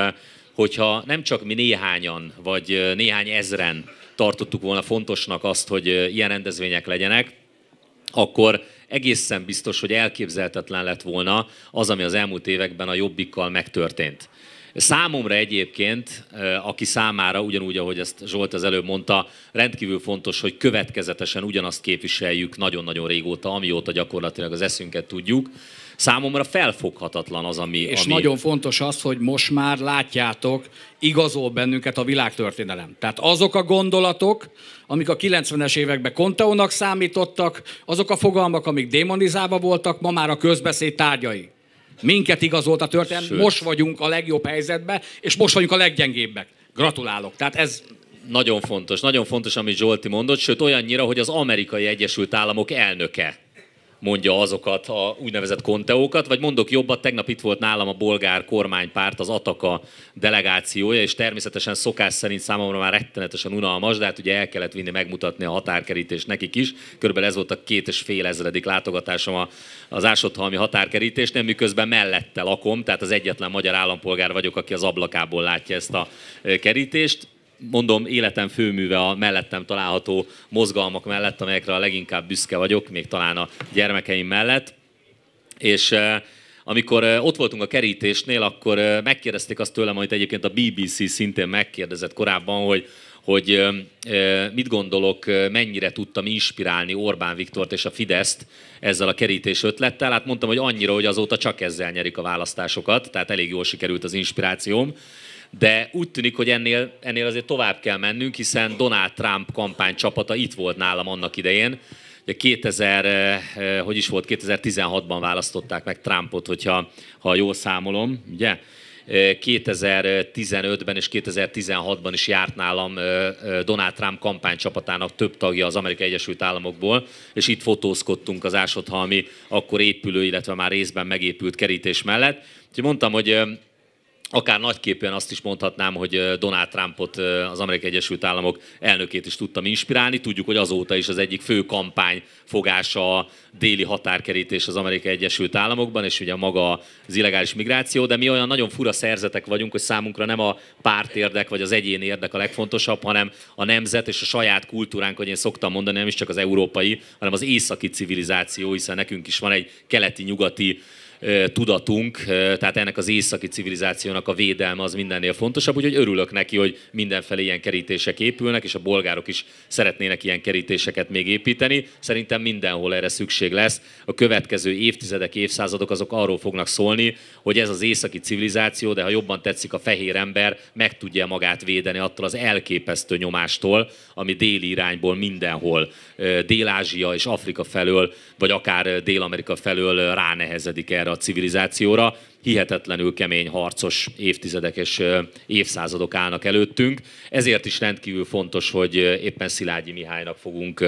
hogyha nem csak mi néhányan, vagy néhány ezren tartottuk volna fontosnak azt, hogy ilyen rendezvények legyenek, akkor egészen biztos, hogy elképzelhetetlen lett volna az, ami az elmúlt években a jobbikkal megtörtént. Számomra egyébként, aki számára, ugyanúgy, ahogy ezt Zsolt az előbb mondta, rendkívül fontos, hogy következetesen ugyanazt képviseljük nagyon-nagyon régóta, amióta gyakorlatilag az eszünket tudjuk számomra felfoghatatlan az, ami... És ami... nagyon fontos az, hogy most már látjátok, igazol bennünket a világtörténelem. Tehát azok a gondolatok, amik a 90-es években konteónak számítottak, azok a fogalmak, amik démonizálva voltak, ma már a közbeszéd tárgyai. Minket igazolt a történet, Sőt. most vagyunk a legjobb helyzetben, és most vagyunk a leggyengébbek. Gratulálok. Tehát ez nagyon fontos, nagyon fontos, amit Zsolti mondott, sőt olyannyira, hogy az amerikai Egyesült Államok elnöke mondja azokat a úgynevezett konteókat, vagy mondok jobbat, tegnap itt volt nálam a bolgár kormánypárt, az Ataka delegációja, és természetesen szokás szerint számomra már rettenetesen unalmas, de hát ugye el kellett vinni megmutatni a határkerítést nekik is. Körülbelül ez volt a két és fél ezredik látogatásom az ásotthalmi nem miközben mellette lakom, tehát az egyetlen magyar állampolgár vagyok, aki az ablakából látja ezt a kerítést mondom, életem főműve a mellettem található mozgalmak mellett, amelyekre a leginkább büszke vagyok, még talán a gyermekeim mellett. És eh, amikor eh, ott voltunk a kerítésnél, akkor eh, megkérdezték azt tőlem, amit egyébként a BBC szintén megkérdezett korábban, hogy hogy mit gondolok, mennyire tudtam inspirálni Orbán Viktort és a Fideszt ezzel a kerítés ötlettel. Hát mondtam, hogy annyira, hogy azóta csak ezzel nyerik a választásokat, tehát elég jól sikerült az inspirációm de úgy tűnik, hogy ennél, ennél azért tovább kell mennünk, hiszen Donald Trump kampánycsapata itt volt nálam annak idején, Ugye 2000, eh, eh, hogy is volt, 2016-ban választották meg Trumpot, hogyha ha jól számolom, ugye? 2015-ben eh, és 2016-ban is járt nálam Donald Trump kampánycsapatának több tagja az Amerikai Egyesült Államokból, és itt fotózkodtunk az ásotthalmi akkor épülő, illetve már részben megépült kerítés mellett. Úgyhogy mondtam, hogy akár nagyképpen azt is mondhatnám, hogy Donald Trumpot, az Amerikai Egyesült Államok elnökét is tudtam inspirálni. Tudjuk, hogy azóta is az egyik fő kampány fogása a déli határkerítés az Amerikai Egyesült Államokban, és ugye maga az illegális migráció, de mi olyan nagyon fura szerzetek vagyunk, hogy számunkra nem a párt érdek vagy az egyén érdek a legfontosabb, hanem a nemzet és a saját kultúránk, hogy én szoktam mondani, nem is csak az európai, hanem az északi civilizáció, hiszen nekünk is van egy keleti-nyugati tudatunk, tehát ennek az északi civilizációnak a védelme az mindennél fontosabb, úgyhogy örülök neki, hogy mindenfelé ilyen kerítések épülnek, és a bolgárok is szeretnének ilyen kerítéseket még építeni. Szerintem mindenhol erre szükség lesz. A következő évtizedek, évszázadok azok arról fognak szólni, hogy ez az északi civilizáció, de ha jobban tetszik a fehér ember, meg tudja magát védeni attól az elképesztő nyomástól, ami déli irányból mindenhol, Dél-Ázsia és Afrika felől, vagy akár Dél-Amerika felől ránehezedik erre erre a civilizációra. Hihetetlenül kemény harcos évtizedek és évszázadok állnak előttünk. Ezért is rendkívül fontos, hogy éppen Szilágyi Mihálynak fogunk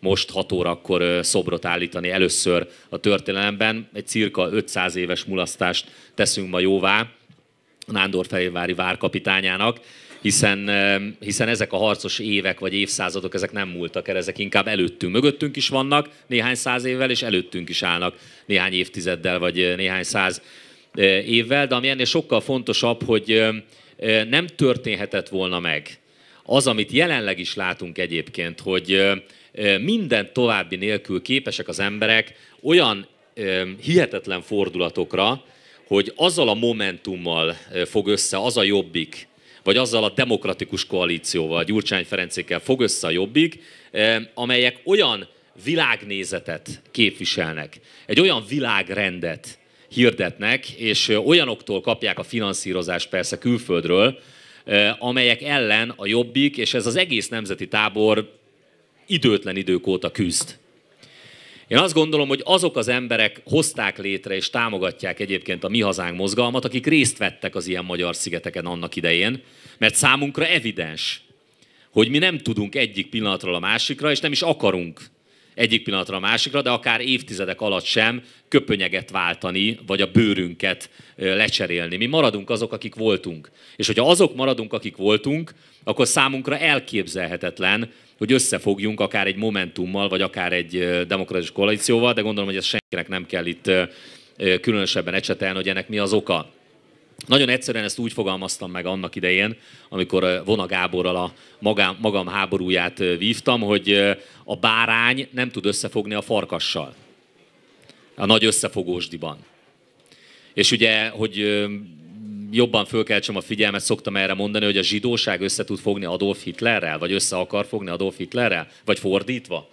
most 6 órakor szobrot állítani először a történelemben. Egy cirka 500 éves mulasztást teszünk ma jóvá. Nándor Fehérvári várkapitányának, hiszen, hiszen ezek a harcos évek vagy évszázadok, ezek nem múltak el, ezek inkább előttünk, mögöttünk is vannak néhány száz évvel, és előttünk is állnak néhány évtizeddel, vagy eh, néhány száz eh, évvel, de ami ennél sokkal fontosabb, hogy eh, nem történhetett volna meg az, amit jelenleg is látunk egyébként, hogy minden további nélkül képesek az emberek olyan hihetetlen fordulatokra, hogy azzal a momentummal fog össze az a jobbik, vagy azzal a demokratikus koalícióval, Gyurcsány Ferencékkel fog össze a jobbik, eh, amelyek olyan világnézetet képviselnek, egy olyan világrendet hirdetnek, és eh, olyanoktól kapják a finanszírozást persze külföldről, eh, amelyek ellen a jobbik, és ez az egész nemzeti tábor időtlen idők óta küzd. Én azt gondolom, hogy azok az emberek hozták létre és támogatják egyébként a Mi Hazánk mozgalmat, akik részt vettek az ilyen magyar szigeteken annak idején, mert számunkra evidens, hogy mi nem tudunk egyik pillanatról a másikra, és nem is akarunk egyik pillanatra a másikra, de akár évtizedek alatt sem köpönyeget váltani, vagy a bőrünket lecserélni. Mi maradunk azok, akik voltunk. És hogyha azok maradunk, akik voltunk, akkor számunkra elképzelhetetlen, hogy összefogjunk akár egy Momentummal, vagy akár egy demokratikus koalícióval, de gondolom, hogy ezt senkinek nem kell itt különösebben ecsetelni, hogy ennek mi az oka. Nagyon egyszerűen ezt úgy fogalmaztam meg annak idején, amikor eh, Vona Gáborral a magam, magam háborúját eh, vívtam, hogy eh, a bárány nem tud összefogni a farkassal. A nagy összefogósdiban. És ugye, hogy jobban fölkeltsem a figyelmet, szoktam erre mondani, hogy a zsidóság össze tud fogni Adolf Hitlerrel, vagy össze akar fogni Adolf Hitlerrel, vagy fordítva.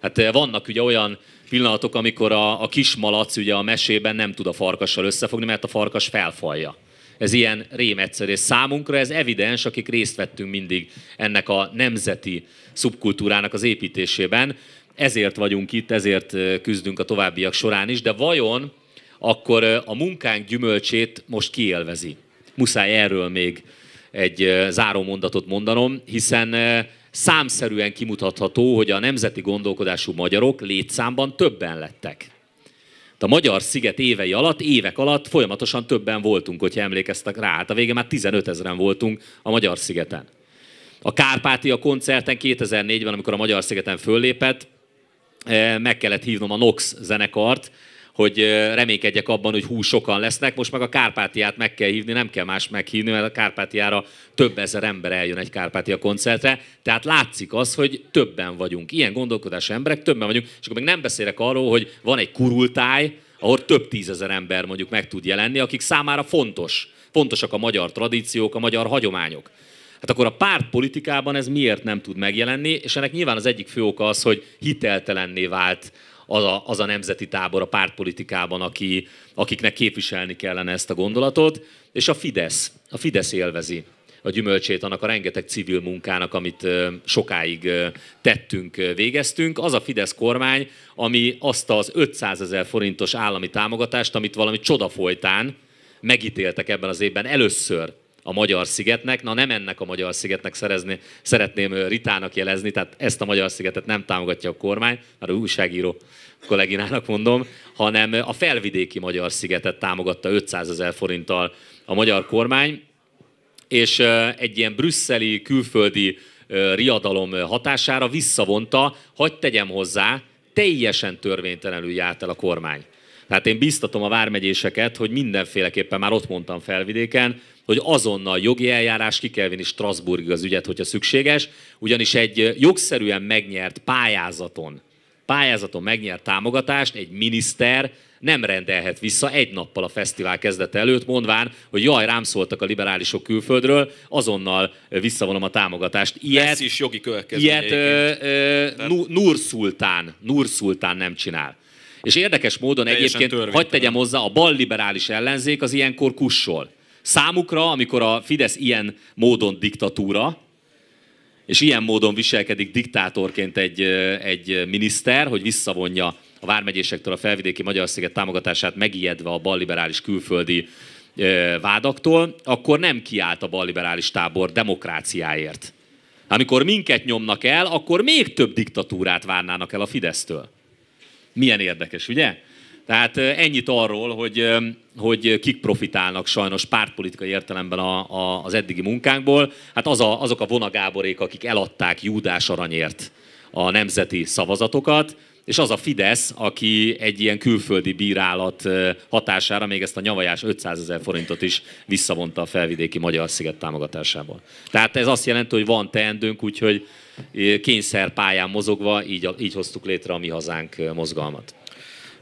Hát vannak ugye olyan pillanatok, amikor a, a malac ugye a mesében nem tud a farkassal összefogni, mert a farkas felfalja. Ez ilyen rémegyszer, és számunkra ez evidens, akik részt vettünk mindig ennek a nemzeti szubkultúrának az építésében. Ezért vagyunk itt, ezért küzdünk a továbbiak során is, de vajon akkor a munkánk gyümölcsét most kiélvezi? Muszáj erről még egy záró mondatot mondanom, hiszen számszerűen kimutatható, hogy a nemzeti gondolkodású magyarok létszámban többen lettek. a magyar sziget évei alatt, évek alatt folyamatosan többen voltunk, hogyha emlékeztek rá. Hát a végén már 15 ezeren voltunk a magyar szigeten. A Kárpátia koncerten 2004-ben, amikor a magyar szigeten föllépett, eh, meg kellett hívnom a Nox zenekart, hogy reménykedjek abban, hogy hú, sokan lesznek. Most meg a Kárpátiát meg kell hívni, nem kell más meghívni, mert a Kárpátiára több ezer ember eljön egy Kárpátia koncertre. Tehát látszik az, hogy többen vagyunk. Ilyen gondolkodás emberek többen vagyunk. És akkor még nem beszélek arról, hogy van egy kurultáj, ahol több tízezer ember mondjuk meg tud jelenni, akik számára fontos. Fontosak a magyar tradíciók, a magyar hagyományok. Hát akkor a pártpolitikában ez miért nem tud megjelenni, és ennek nyilván az egyik fő oka az, hogy hiteltelenné vált az a, az a nemzeti tábor a pártpolitikában, aki, akiknek képviselni kellene ezt a gondolatot, és a Fidesz, a Fidesz élvezi a gyümölcsét annak a rengeteg civil munkának, amit sokáig tettünk, végeztünk. Az a Fidesz kormány, ami azt az 500 ezer forintos állami támogatást, amit valami csodafolytán megítéltek ebben az évben először a Magyar Szigetnek. Na nem ennek a Magyar Szigetnek szerezni, szeretném Ritának jelezni, tehát ezt a Magyar Szigetet nem támogatja a kormány, már a újságíró kolléginának mondom, hanem a felvidéki Magyar Szigetet támogatta 500 ezer forinttal a magyar kormány, és egy ilyen brüsszeli, külföldi riadalom hatására visszavonta, hagyd tegyem hozzá, teljesen törvénytelenül járt el a kormány. Tehát én biztatom a vármegyéseket, hogy mindenféleképpen, már ott mondtam felvidéken, hogy azonnal jogi eljárás ki kell vinni Strasbourgig az ügyet, hogyha szükséges, ugyanis egy jogszerűen megnyert pályázaton, pályázaton megnyert támogatást egy miniszter nem rendelhet vissza egy nappal a fesztivál kezdete előtt, mondván, hogy jaj, rám szóltak a liberálisok külföldről, azonnal visszavonom a támogatást. Ilyet, is jogi Ilyet ö, ö, Tehát... Nur Nurszultán nem csinál. És érdekes módon Teljesen egyébként, hagyd tegyem hozzá, a balliberális ellenzék az ilyenkor kussol. Számukra, amikor a Fidesz ilyen módon diktatúra, és ilyen módon viselkedik diktátorként egy, egy miniszter, hogy visszavonja a vármegyésektől a felvidéki magyar sziget támogatását megijedve a balliberális külföldi vádaktól, akkor nem kiállt a balliberális tábor demokráciáért. Amikor minket nyomnak el, akkor még több diktatúrát várnának el a Fidesztől. Milyen érdekes, ugye? Tehát ennyit arról, hogy, hogy kik profitálnak sajnos pártpolitikai értelemben a, a, az eddigi munkánkból. Hát az a, azok a vonagáborék, akik eladták Júdás aranyért a nemzeti szavazatokat, és az a Fidesz, aki egy ilyen külföldi bírálat hatására még ezt a nyavajás 500 ezer forintot is visszavonta a felvidéki Magyar Sziget támogatásából. Tehát ez azt jelenti, hogy van teendőnk, úgyhogy pályán mozogva így, így hoztuk létre a mi hazánk mozgalmat.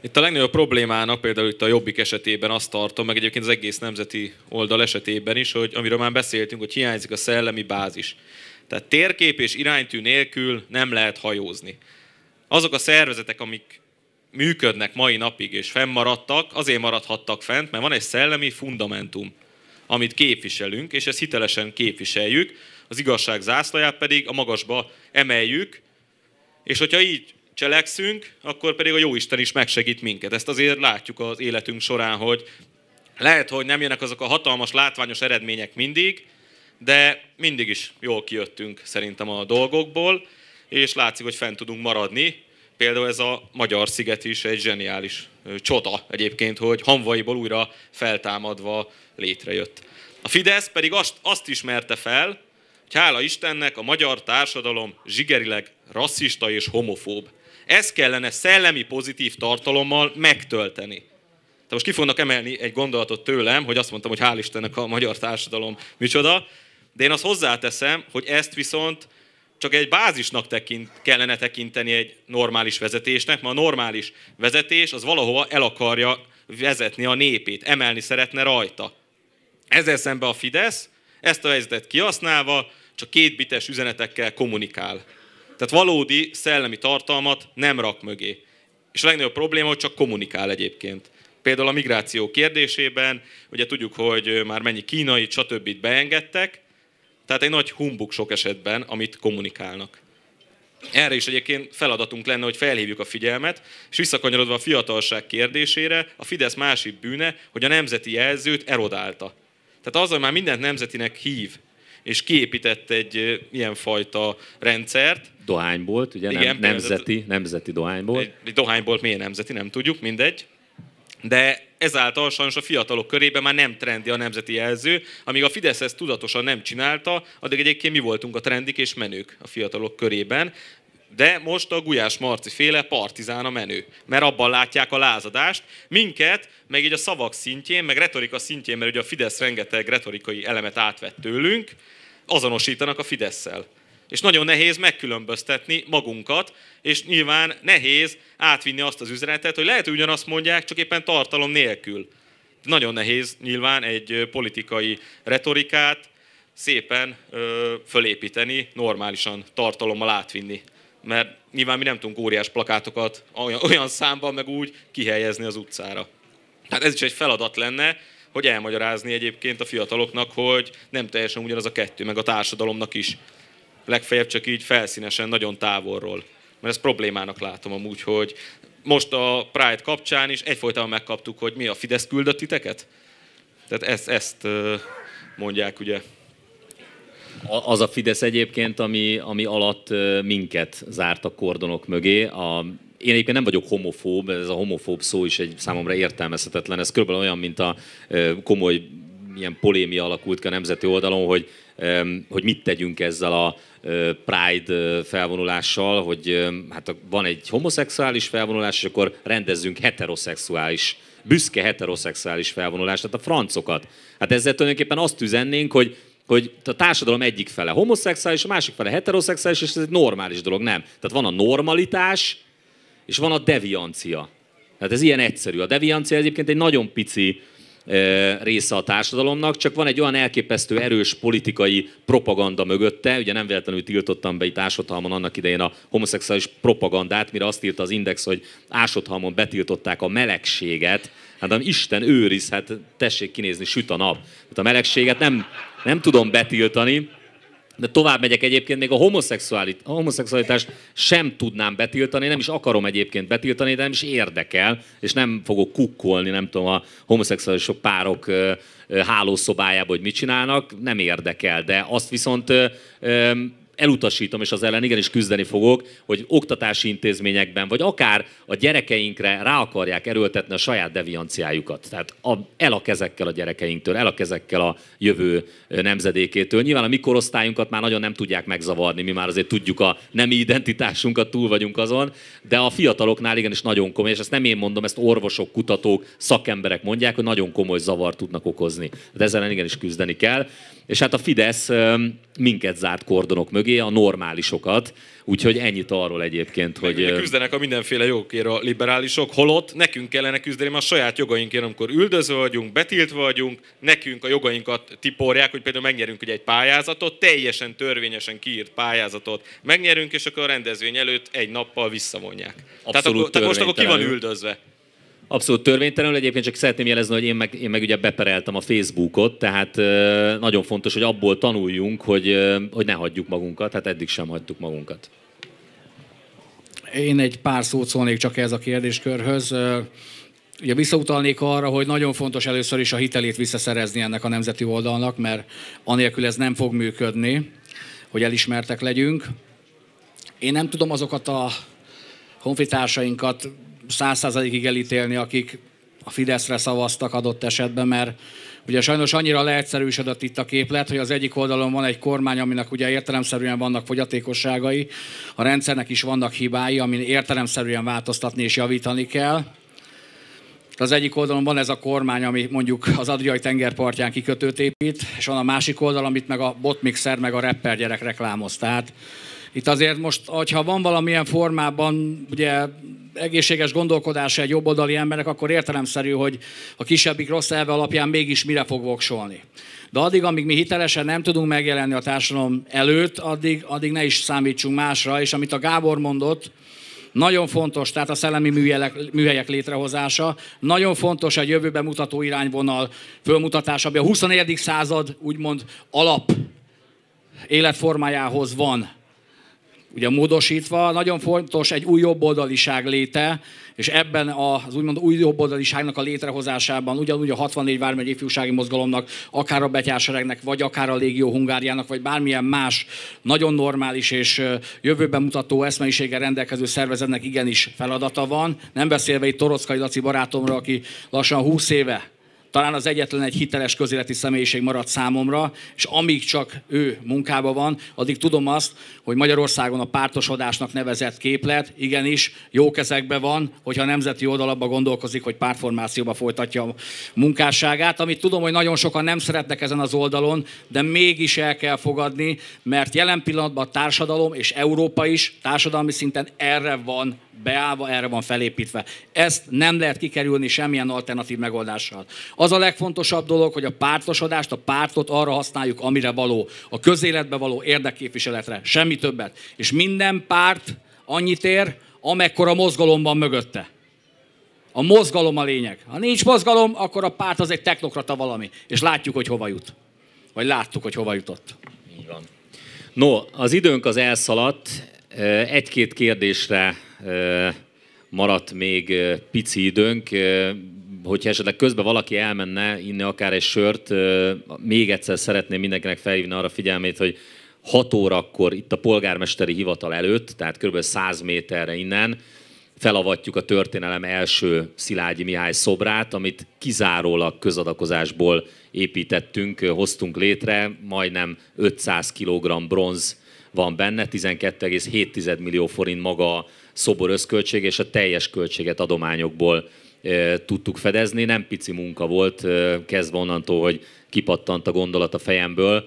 Itt a legnagyobb problémának például itt a Jobbik esetében azt tartom, meg egyébként az egész nemzeti oldal esetében is, hogy amiről már beszéltünk, hogy hiányzik a szellemi bázis. Tehát térkép és iránytű nélkül nem lehet hajózni. Azok a szervezetek, amik működnek mai napig és fennmaradtak, azért maradhattak fent, mert van egy szellemi fundamentum, amit képviselünk, és ezt hitelesen képviseljük, az igazság zászlaját pedig a magasba emeljük, és hogyha így cselekszünk, akkor pedig a Jóisten is megsegít minket. Ezt azért látjuk az életünk során, hogy lehet, hogy nem jönnek azok a hatalmas, látványos eredmények mindig, de mindig is jól kijöttünk szerintem a dolgokból, és látszik, hogy fent tudunk maradni. Például ez a magyar sziget is egy zseniális csoda egyébként, hogy hamvaiból újra feltámadva létrejött. A Fidesz pedig azt, azt ismerte fel, hogy hála Istennek a magyar társadalom zsigerileg rasszista és homofób. Ezt kellene szellemi pozitív tartalommal megtölteni. Tehát most ki fognak emelni egy gondolatot tőlem, hogy azt mondtam, hogy hál' Istennek a magyar társadalom micsoda, de én azt hozzáteszem, hogy ezt viszont csak egy bázisnak tekint, kellene tekinteni egy normális vezetésnek, mert a normális vezetés az valahova el akarja vezetni a népét, emelni szeretne rajta. Ezzel szemben a Fidesz ezt a helyzetet kihasználva csak kétbites üzenetekkel kommunikál. Tehát valódi szellemi tartalmat nem rak mögé. És a legnagyobb probléma, hogy csak kommunikál egyébként. Például a migráció kérdésében, ugye tudjuk, hogy már mennyi kínai, stb. beengedtek, tehát egy nagy humbuk sok esetben, amit kommunikálnak. Erre is egyébként feladatunk lenne, hogy felhívjuk a figyelmet, és visszakanyarodva a fiatalság kérdésére, a Fidesz másik bűne, hogy a nemzeti jelzőt erodálta. Tehát az, hogy már mindent nemzetinek hív, és kiépített egy ilyenfajta rendszert. Dohánybolt, ugye Igen, nem, nemzeti, nemzeti dohánybolt. Egy, egy dohánybolt miért nemzeti, nem tudjuk, mindegy. De ezáltal sajnos a fiatalok körében már nem trendi a nemzeti jelző. Amíg a Fidesz ezt tudatosan nem csinálta, addig egyébként mi voltunk a trendik és menők a fiatalok körében. De most a Gulyás Marci féle partizán a menő, mert abban látják a lázadást. Minket, meg így a szavak szintjén, meg retorika szintjén, mert ugye a Fidesz rengeteg retorikai elemet átvett tőlünk, azonosítanak a Fideszsel. És nagyon nehéz megkülönböztetni magunkat, és nyilván nehéz átvinni azt az üzenetet, hogy lehet, hogy ugyanazt mondják, csak éppen tartalom nélkül. Nagyon nehéz nyilván egy politikai retorikát szépen ö, fölépíteni, normálisan tartalommal átvinni mert nyilván mi nem tudunk óriás plakátokat olyan, olyan számban, meg úgy kihelyezni az utcára. Tehát ez is egy feladat lenne, hogy elmagyarázni egyébként a fiataloknak, hogy nem teljesen ugyanaz a kettő, meg a társadalomnak is. Legfeljebb csak így felszínesen, nagyon távolról. Mert ezt problémának látom amúgy, hogy most a Pride kapcsán is egyfolytában megkaptuk, hogy mi a Fidesz küldött titeket? Tehát ezt, ezt mondják ugye. Az a Fidesz egyébként, ami, ami alatt minket zárt a kordonok mögé. A, én egyébként nem vagyok homofób, ez a homofób szó is egy számomra értelmezhetetlen. Ez körülbelül olyan, mint a komoly ilyen polémia alakult ki a nemzeti oldalon, hogy, hogy mit tegyünk ezzel a Pride felvonulással, hogy hát van egy homoszexuális felvonulás, és akkor rendezzünk heteroszexuális büszke heteroszexuális felvonulást, tehát a francokat. Hát ezzel tulajdonképpen azt üzennénk, hogy hogy a társadalom egyik fele homoszexuális, a másik fele heteroszexuális, és ez egy normális dolog, nem. Tehát van a normalitás, és van a deviancia. Tehát ez ilyen egyszerű. A deviancia egyébként egy nagyon pici e, része a társadalomnak, csak van egy olyan elképesztő erős politikai propaganda mögötte, ugye nem véletlenül tiltottam be itt ásotthalmon annak idején a homoszexuális propagandát, mire azt írta az Index, hogy ásotthalmon betiltották a melegséget, hát Isten őriz, hát tessék kinézni, süt a nap. Hát a melegséget nem nem tudom betiltani, de tovább megyek egyébként, még a, homoszexualit, a homoszexualitást sem tudnám betiltani, nem is akarom egyébként betiltani, de nem is érdekel, és nem fogok kukkolni, nem tudom, a homoszexuális párok hálószobájában hogy mit csinálnak, nem érdekel. De azt viszont elutasítom, és az ellen igenis küzdeni fogok, hogy oktatási intézményekben, vagy akár a gyerekeinkre rá akarják erőltetni a saját devianciájukat. Tehát a, el a kezekkel a gyerekeinktől, el a kezekkel a jövő nemzedékétől. Nyilván a mi korosztályunkat már nagyon nem tudják megzavarni, mi már azért tudjuk a nemi identitásunkat, túl vagyunk azon, de a fiataloknál igenis nagyon komoly, és ezt nem én mondom, ezt orvosok, kutatók, szakemberek mondják, hogy nagyon komoly zavart tudnak okozni. De ezzel igenis küzdeni kell. És hát a Fidesz minket zárt kordonok mögé, a normálisokat, úgyhogy ennyit arról egyébként, hogy... Küzdenek a mindenféle jogokért a liberálisok, holott nekünk kellene küzdeni a saját jogainkért, amikor üldözve vagyunk, betiltva vagyunk, nekünk a jogainkat tiporják, hogy például megnyerünk egy pályázatot, teljesen törvényesen kiírt pályázatot megnyerünk, és akkor a rendezvény előtt egy nappal visszavonják. Abszolút tehát, akkor, tehát most akkor ki van üldözve? Abszolút törvénytelenül, egyébként csak szeretném jelezni, hogy én meg, én meg ugye bepereltem a Facebookot, tehát nagyon fontos, hogy abból tanuljunk, hogy, hogy ne hagyjuk magunkat, hát eddig sem hagytuk magunkat. Én egy pár szót szólnék csak ez a kérdéskörhöz. Ugye visszautalnék arra, hogy nagyon fontos először is a hitelét visszaszerezni ennek a nemzeti oldalnak, mert anélkül ez nem fog működni, hogy elismertek legyünk. Én nem tudom azokat a honfitársainkat százszázalékig elítélni, akik a Fideszre szavaztak adott esetben, mert ugye sajnos annyira leegyszerűsödött itt a képlet, hogy az egyik oldalon van egy kormány, aminek ugye értelemszerűen vannak fogyatékosságai, a rendszernek is vannak hibái, amin értelemszerűen változtatni és javítani kell. Az egyik oldalon van ez a kormány, ami mondjuk az Adriai tengerpartján kikötőt épít, és van a másik oldal, amit meg a botmixer, meg a rapper gyerek reklámoz. Tehát itt azért most, ha van valamilyen formában, ugye egészséges gondolkodása egy jobboldali embernek, akkor értelemszerű, hogy a kisebbik rossz elve alapján mégis mire fog voksolni. De addig, amíg mi hitelesen nem tudunk megjelenni a társadalom előtt, addig, addig ne is számítsunk másra, és amit a Gábor mondott, nagyon fontos, tehát a szellemi műhelyek, műhelyek létrehozása, nagyon fontos a jövőben mutató irányvonal fölmutatása, ami a 21. század úgymond alap életformájához van ugye módosítva, nagyon fontos egy új jobboldaliság léte, és ebben az úgymond új jobboldaliságnak a létrehozásában ugyanúgy a 64 vármegy ifjúsági mozgalomnak, akár a betyárseregnek, vagy akár a Légió Hungáriának, vagy bármilyen más nagyon normális és jövőben mutató eszmeisége rendelkező szervezetnek igenis feladata van. Nem beszélve itt Torockai Laci barátomra, aki lassan 20 éve talán az egyetlen egy hiteles közéleti személyiség maradt számomra, és amíg csak ő munkában van, addig tudom azt, hogy Magyarországon a pártosodásnak nevezett képlet igenis jó kezekbe van, hogyha a nemzeti oldalabban gondolkozik, hogy pártformációba folytatja a munkásságát, amit tudom, hogy nagyon sokan nem szeretnek ezen az oldalon, de mégis el kell fogadni, mert jelen pillanatban a társadalom és Európa is társadalmi szinten erre van beállva, erre van felépítve. Ezt nem lehet kikerülni semmilyen alternatív megoldással. Az a legfontosabb dolog, hogy a pártosodást, a pártot arra használjuk, amire való. A közéletbe való érdekképviseletre, semmi többet. És minden párt annyit ér, a mozgalom van mögötte. A mozgalom a lényeg. Ha nincs mozgalom, akkor a párt az egy technokrata valami. És látjuk, hogy hova jut. Vagy láttuk, hogy hova jutott. Így van. No, az időnk az elszaladt, egy-két kérdésre maradt még pici időnk. Hogyha esetleg közben valaki elmenne inni akár egy sört, még egyszer szeretném mindenkinek felhívni arra figyelmét, hogy 6 órakor itt a polgármesteri hivatal előtt, tehát kb. 100 méterre innen, felavatjuk a történelem első Szilágyi Mihály szobrát, amit kizárólag közadakozásból építettünk, hoztunk létre, majdnem 500 kg bronz van benne, 12,7 millió forint maga a szobor összköltség, és a teljes költséget adományokból tudtuk fedezni. Nem pici munka volt, kezdve onnantól, hogy kipattant a gondolat a fejemből,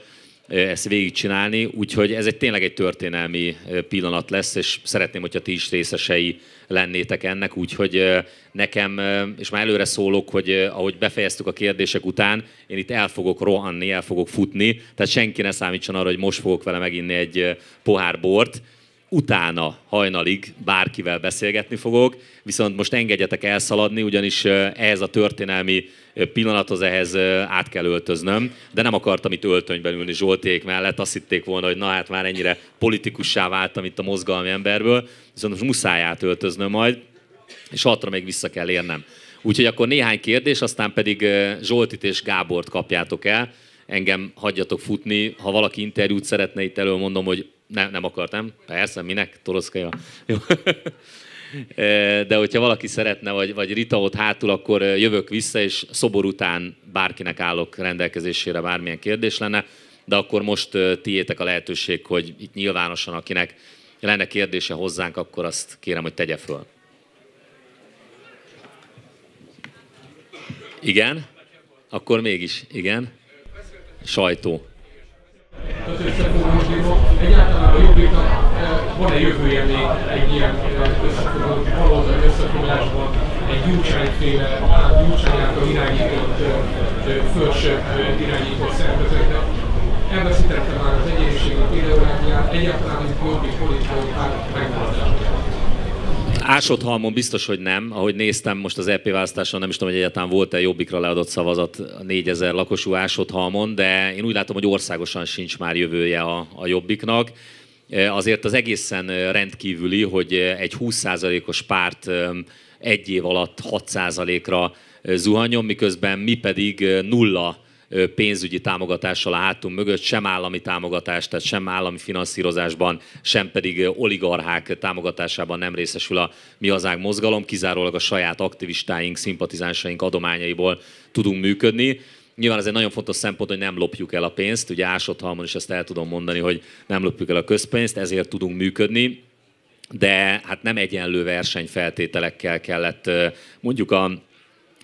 ezt végigcsinálni, úgyhogy ez egy tényleg egy történelmi pillanat lesz, és szeretném, hogyha ti is részesei lennétek ennek, úgyhogy nekem, és már előre szólok, hogy ahogy befejeztük a kérdések után, én itt el fogok rohanni, el fogok futni, tehát senki ne számítson arra, hogy most fogok vele meginni egy pohár bort, utána hajnalig bárkivel beszélgetni fogok, viszont most engedjetek elszaladni, ugyanis ehhez a történelmi pillanathoz ehhez át kell öltöznöm, de nem akartam itt öltönyben ülni Zsolték mellett, azt hitték volna, hogy na hát már ennyire politikussá váltam itt a mozgalmi emberből, viszont most muszáj átöltöznöm majd, és hatra még vissza kell érnem. Úgyhogy akkor néhány kérdés, aztán pedig Zsoltit és Gábort kapjátok el, engem hagyjatok futni. Ha valaki interjút szeretne itt elől, mondom, hogy ne, nem akartam. Persze, minek? Toroszkaja. Jó. E, de hogyha valaki szeretne, vagy, vagy Rita ott hátul, akkor e, jövök vissza, és szobor után bárkinek állok rendelkezésére, bármilyen kérdés lenne. De akkor most e, tiétek a lehetőség, hogy itt nyilvánosan, akinek lenne kérdése hozzánk, akkor azt kérem, hogy tegye föl. Igen? Akkor mégis, igen sajtó. egyáltalán a van-e jövője még egy ilyen eh, összefogós, valóban összefogásban egy gyurcsányféle, által irányított, eh, eh, fölsőbb irányított szervezetnek? Elveszítette már az egyéniségnek ideológiát, egyáltalán egy jobbik politikai párt megmozdása. Ásotthalmon biztos, hogy nem. Ahogy néztem most az EP választáson, nem is tudom, hogy egyáltalán volt-e jobbikra leadott szavazat a 4000 lakosú Ásotthalmon, de én úgy látom, hogy országosan sincs már jövője a, a jobbiknak. E, azért az egészen e, rendkívüli, hogy egy 20%-os párt e, egy év alatt 6%-ra zuhanjon, miközben mi pedig nulla pénzügyi támogatással a hátunk mögött, sem állami támogatást, tehát sem állami finanszírozásban, sem pedig oligarchák támogatásában nem részesül a Mi Hazánk mozgalom, kizárólag a saját aktivistáink, szimpatizánsaink adományaiból tudunk működni. Nyilván ez egy nagyon fontos szempont, hogy nem lopjuk el a pénzt, ugye ásotthalmon is ezt el tudom mondani, hogy nem lopjuk el a közpénzt, ezért tudunk működni, de hát nem egyenlő versenyfeltételekkel kellett mondjuk a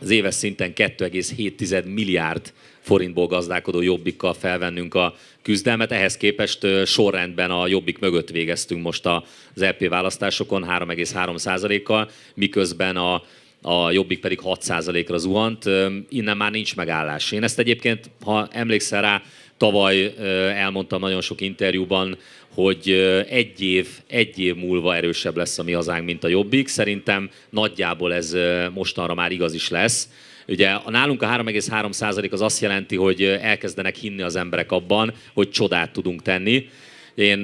az éves szinten 2,7 milliárd forintból gazdálkodó jobbikkal felvennünk a küzdelmet. Ehhez képest sorrendben a jobbik mögött végeztünk most az LP e választásokon 3,3%-kal, miközben a a jobbik pedig 6%-ra zuhant. Innen már nincs megállás. Én ezt egyébként, ha emlékszel rá, tavaly elmondtam nagyon sok interjúban, hogy egy év, egy év múlva erősebb lesz a mi hazánk, mint a jobbik. Szerintem nagyjából ez mostanra már igaz is lesz Ugye nálunk a 3,3% az azt jelenti, hogy elkezdenek hinni az emberek abban, hogy csodát tudunk tenni. Én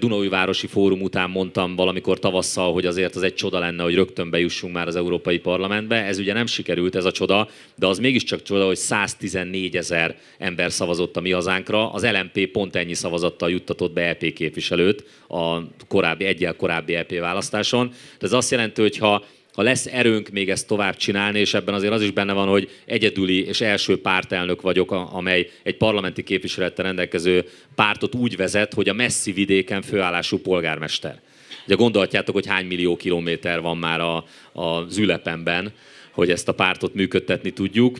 Dunaújvárosi Fórum után mondtam valamikor tavasszal, hogy azért az egy csoda lenne, hogy rögtön bejussunk már az Európai Parlamentbe. Ez ugye nem sikerült, ez a csoda, de az mégiscsak csoda, hogy 114 ezer ember szavazott a mi hazánkra. Az LMP pont ennyi szavazattal juttatott be EP képviselőt a korábbi, egyel korábbi EP választáson. De ez azt jelenti, hogy ha ha lesz erőnk még ezt tovább csinálni, és ebben azért az is benne van, hogy egyedüli és első pártelnök vagyok, amely egy parlamenti képviselettel rendelkező pártot úgy vezet, hogy a messzi vidéken főállású polgármester. Ugye gondolhatjátok, hogy hány millió kilométer van már a, a ülepemben, hogy ezt a pártot működtetni tudjuk.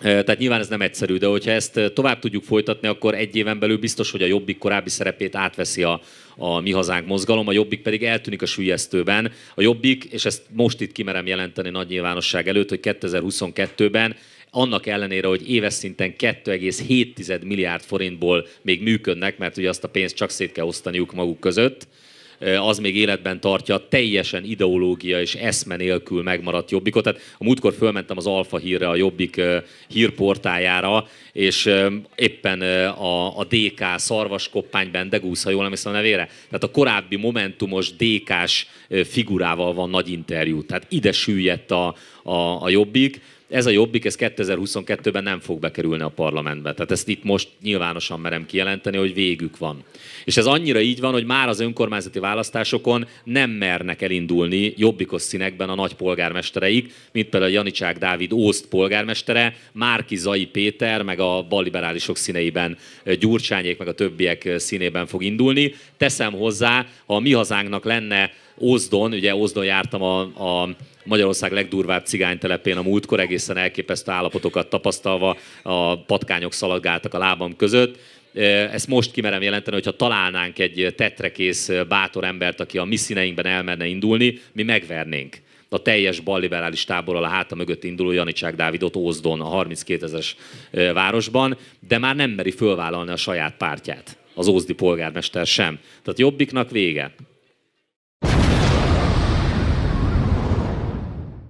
Tehát nyilván ez nem egyszerű, de hogyha ezt tovább tudjuk folytatni, akkor egy éven belül biztos, hogy a Jobbik korábbi szerepét átveszi a, a Mi Hazánk mozgalom, a Jobbik pedig eltűnik a sülyeztőben. A Jobbik, és ezt most itt kimerem jelenteni nagy nyilvánosság előtt, hogy 2022-ben annak ellenére, hogy éves szinten 2,7 milliárd forintból még működnek, mert ugye azt a pénzt csak szét kell osztaniuk maguk között, Eh, az még életben tartja teljesen ideológia és eszme nélkül megmaradt Jobbikot. Tehát a múltkor fölmentem az Alfa hírre, a Jobbik eh, hírportájára, és eh, éppen a, a DK szarvaskoppány Bendegúz, ha jól nem a nevére, tehát a korábbi Momentumos DK-s figurával van nagy interjú. Tehát ide süllyedt a, a, a Jobbik ez a jobbik, ez 2022-ben nem fog bekerülni a parlamentbe. Tehát ezt itt most nyilvánosan merem kijelenteni, hogy végük van. És ez annyira így van, hogy már az önkormányzati választásokon nem mernek elindulni jobbikos színekben a nagy polgármestereik, mint például Janicsák Dávid Ószt polgármestere, Márki Zai Péter, meg a balliberálisok színeiben Gyurcsányék, meg a többiek színében fog indulni. Teszem hozzá, ha a mi hazánknak lenne Ózdon, ugye Ózdon jártam a, a Magyarország legdurvább cigánytelepén a múltkor egészen elképesztő állapotokat tapasztalva a patkányok szaladgáltak a lábam között. Ezt most kimerem jelenteni, hogyha találnánk egy tetrekész bátor embert, aki a mi színeinkben elmenne indulni, mi megvernénk a teljes balliberális táborral a háta mögött induló Janicsák Dávidot Ózdon, a 32 ezeres városban, de már nem meri fölvállalni a saját pártját, az ózdi polgármester sem. Tehát Jobbiknak vége.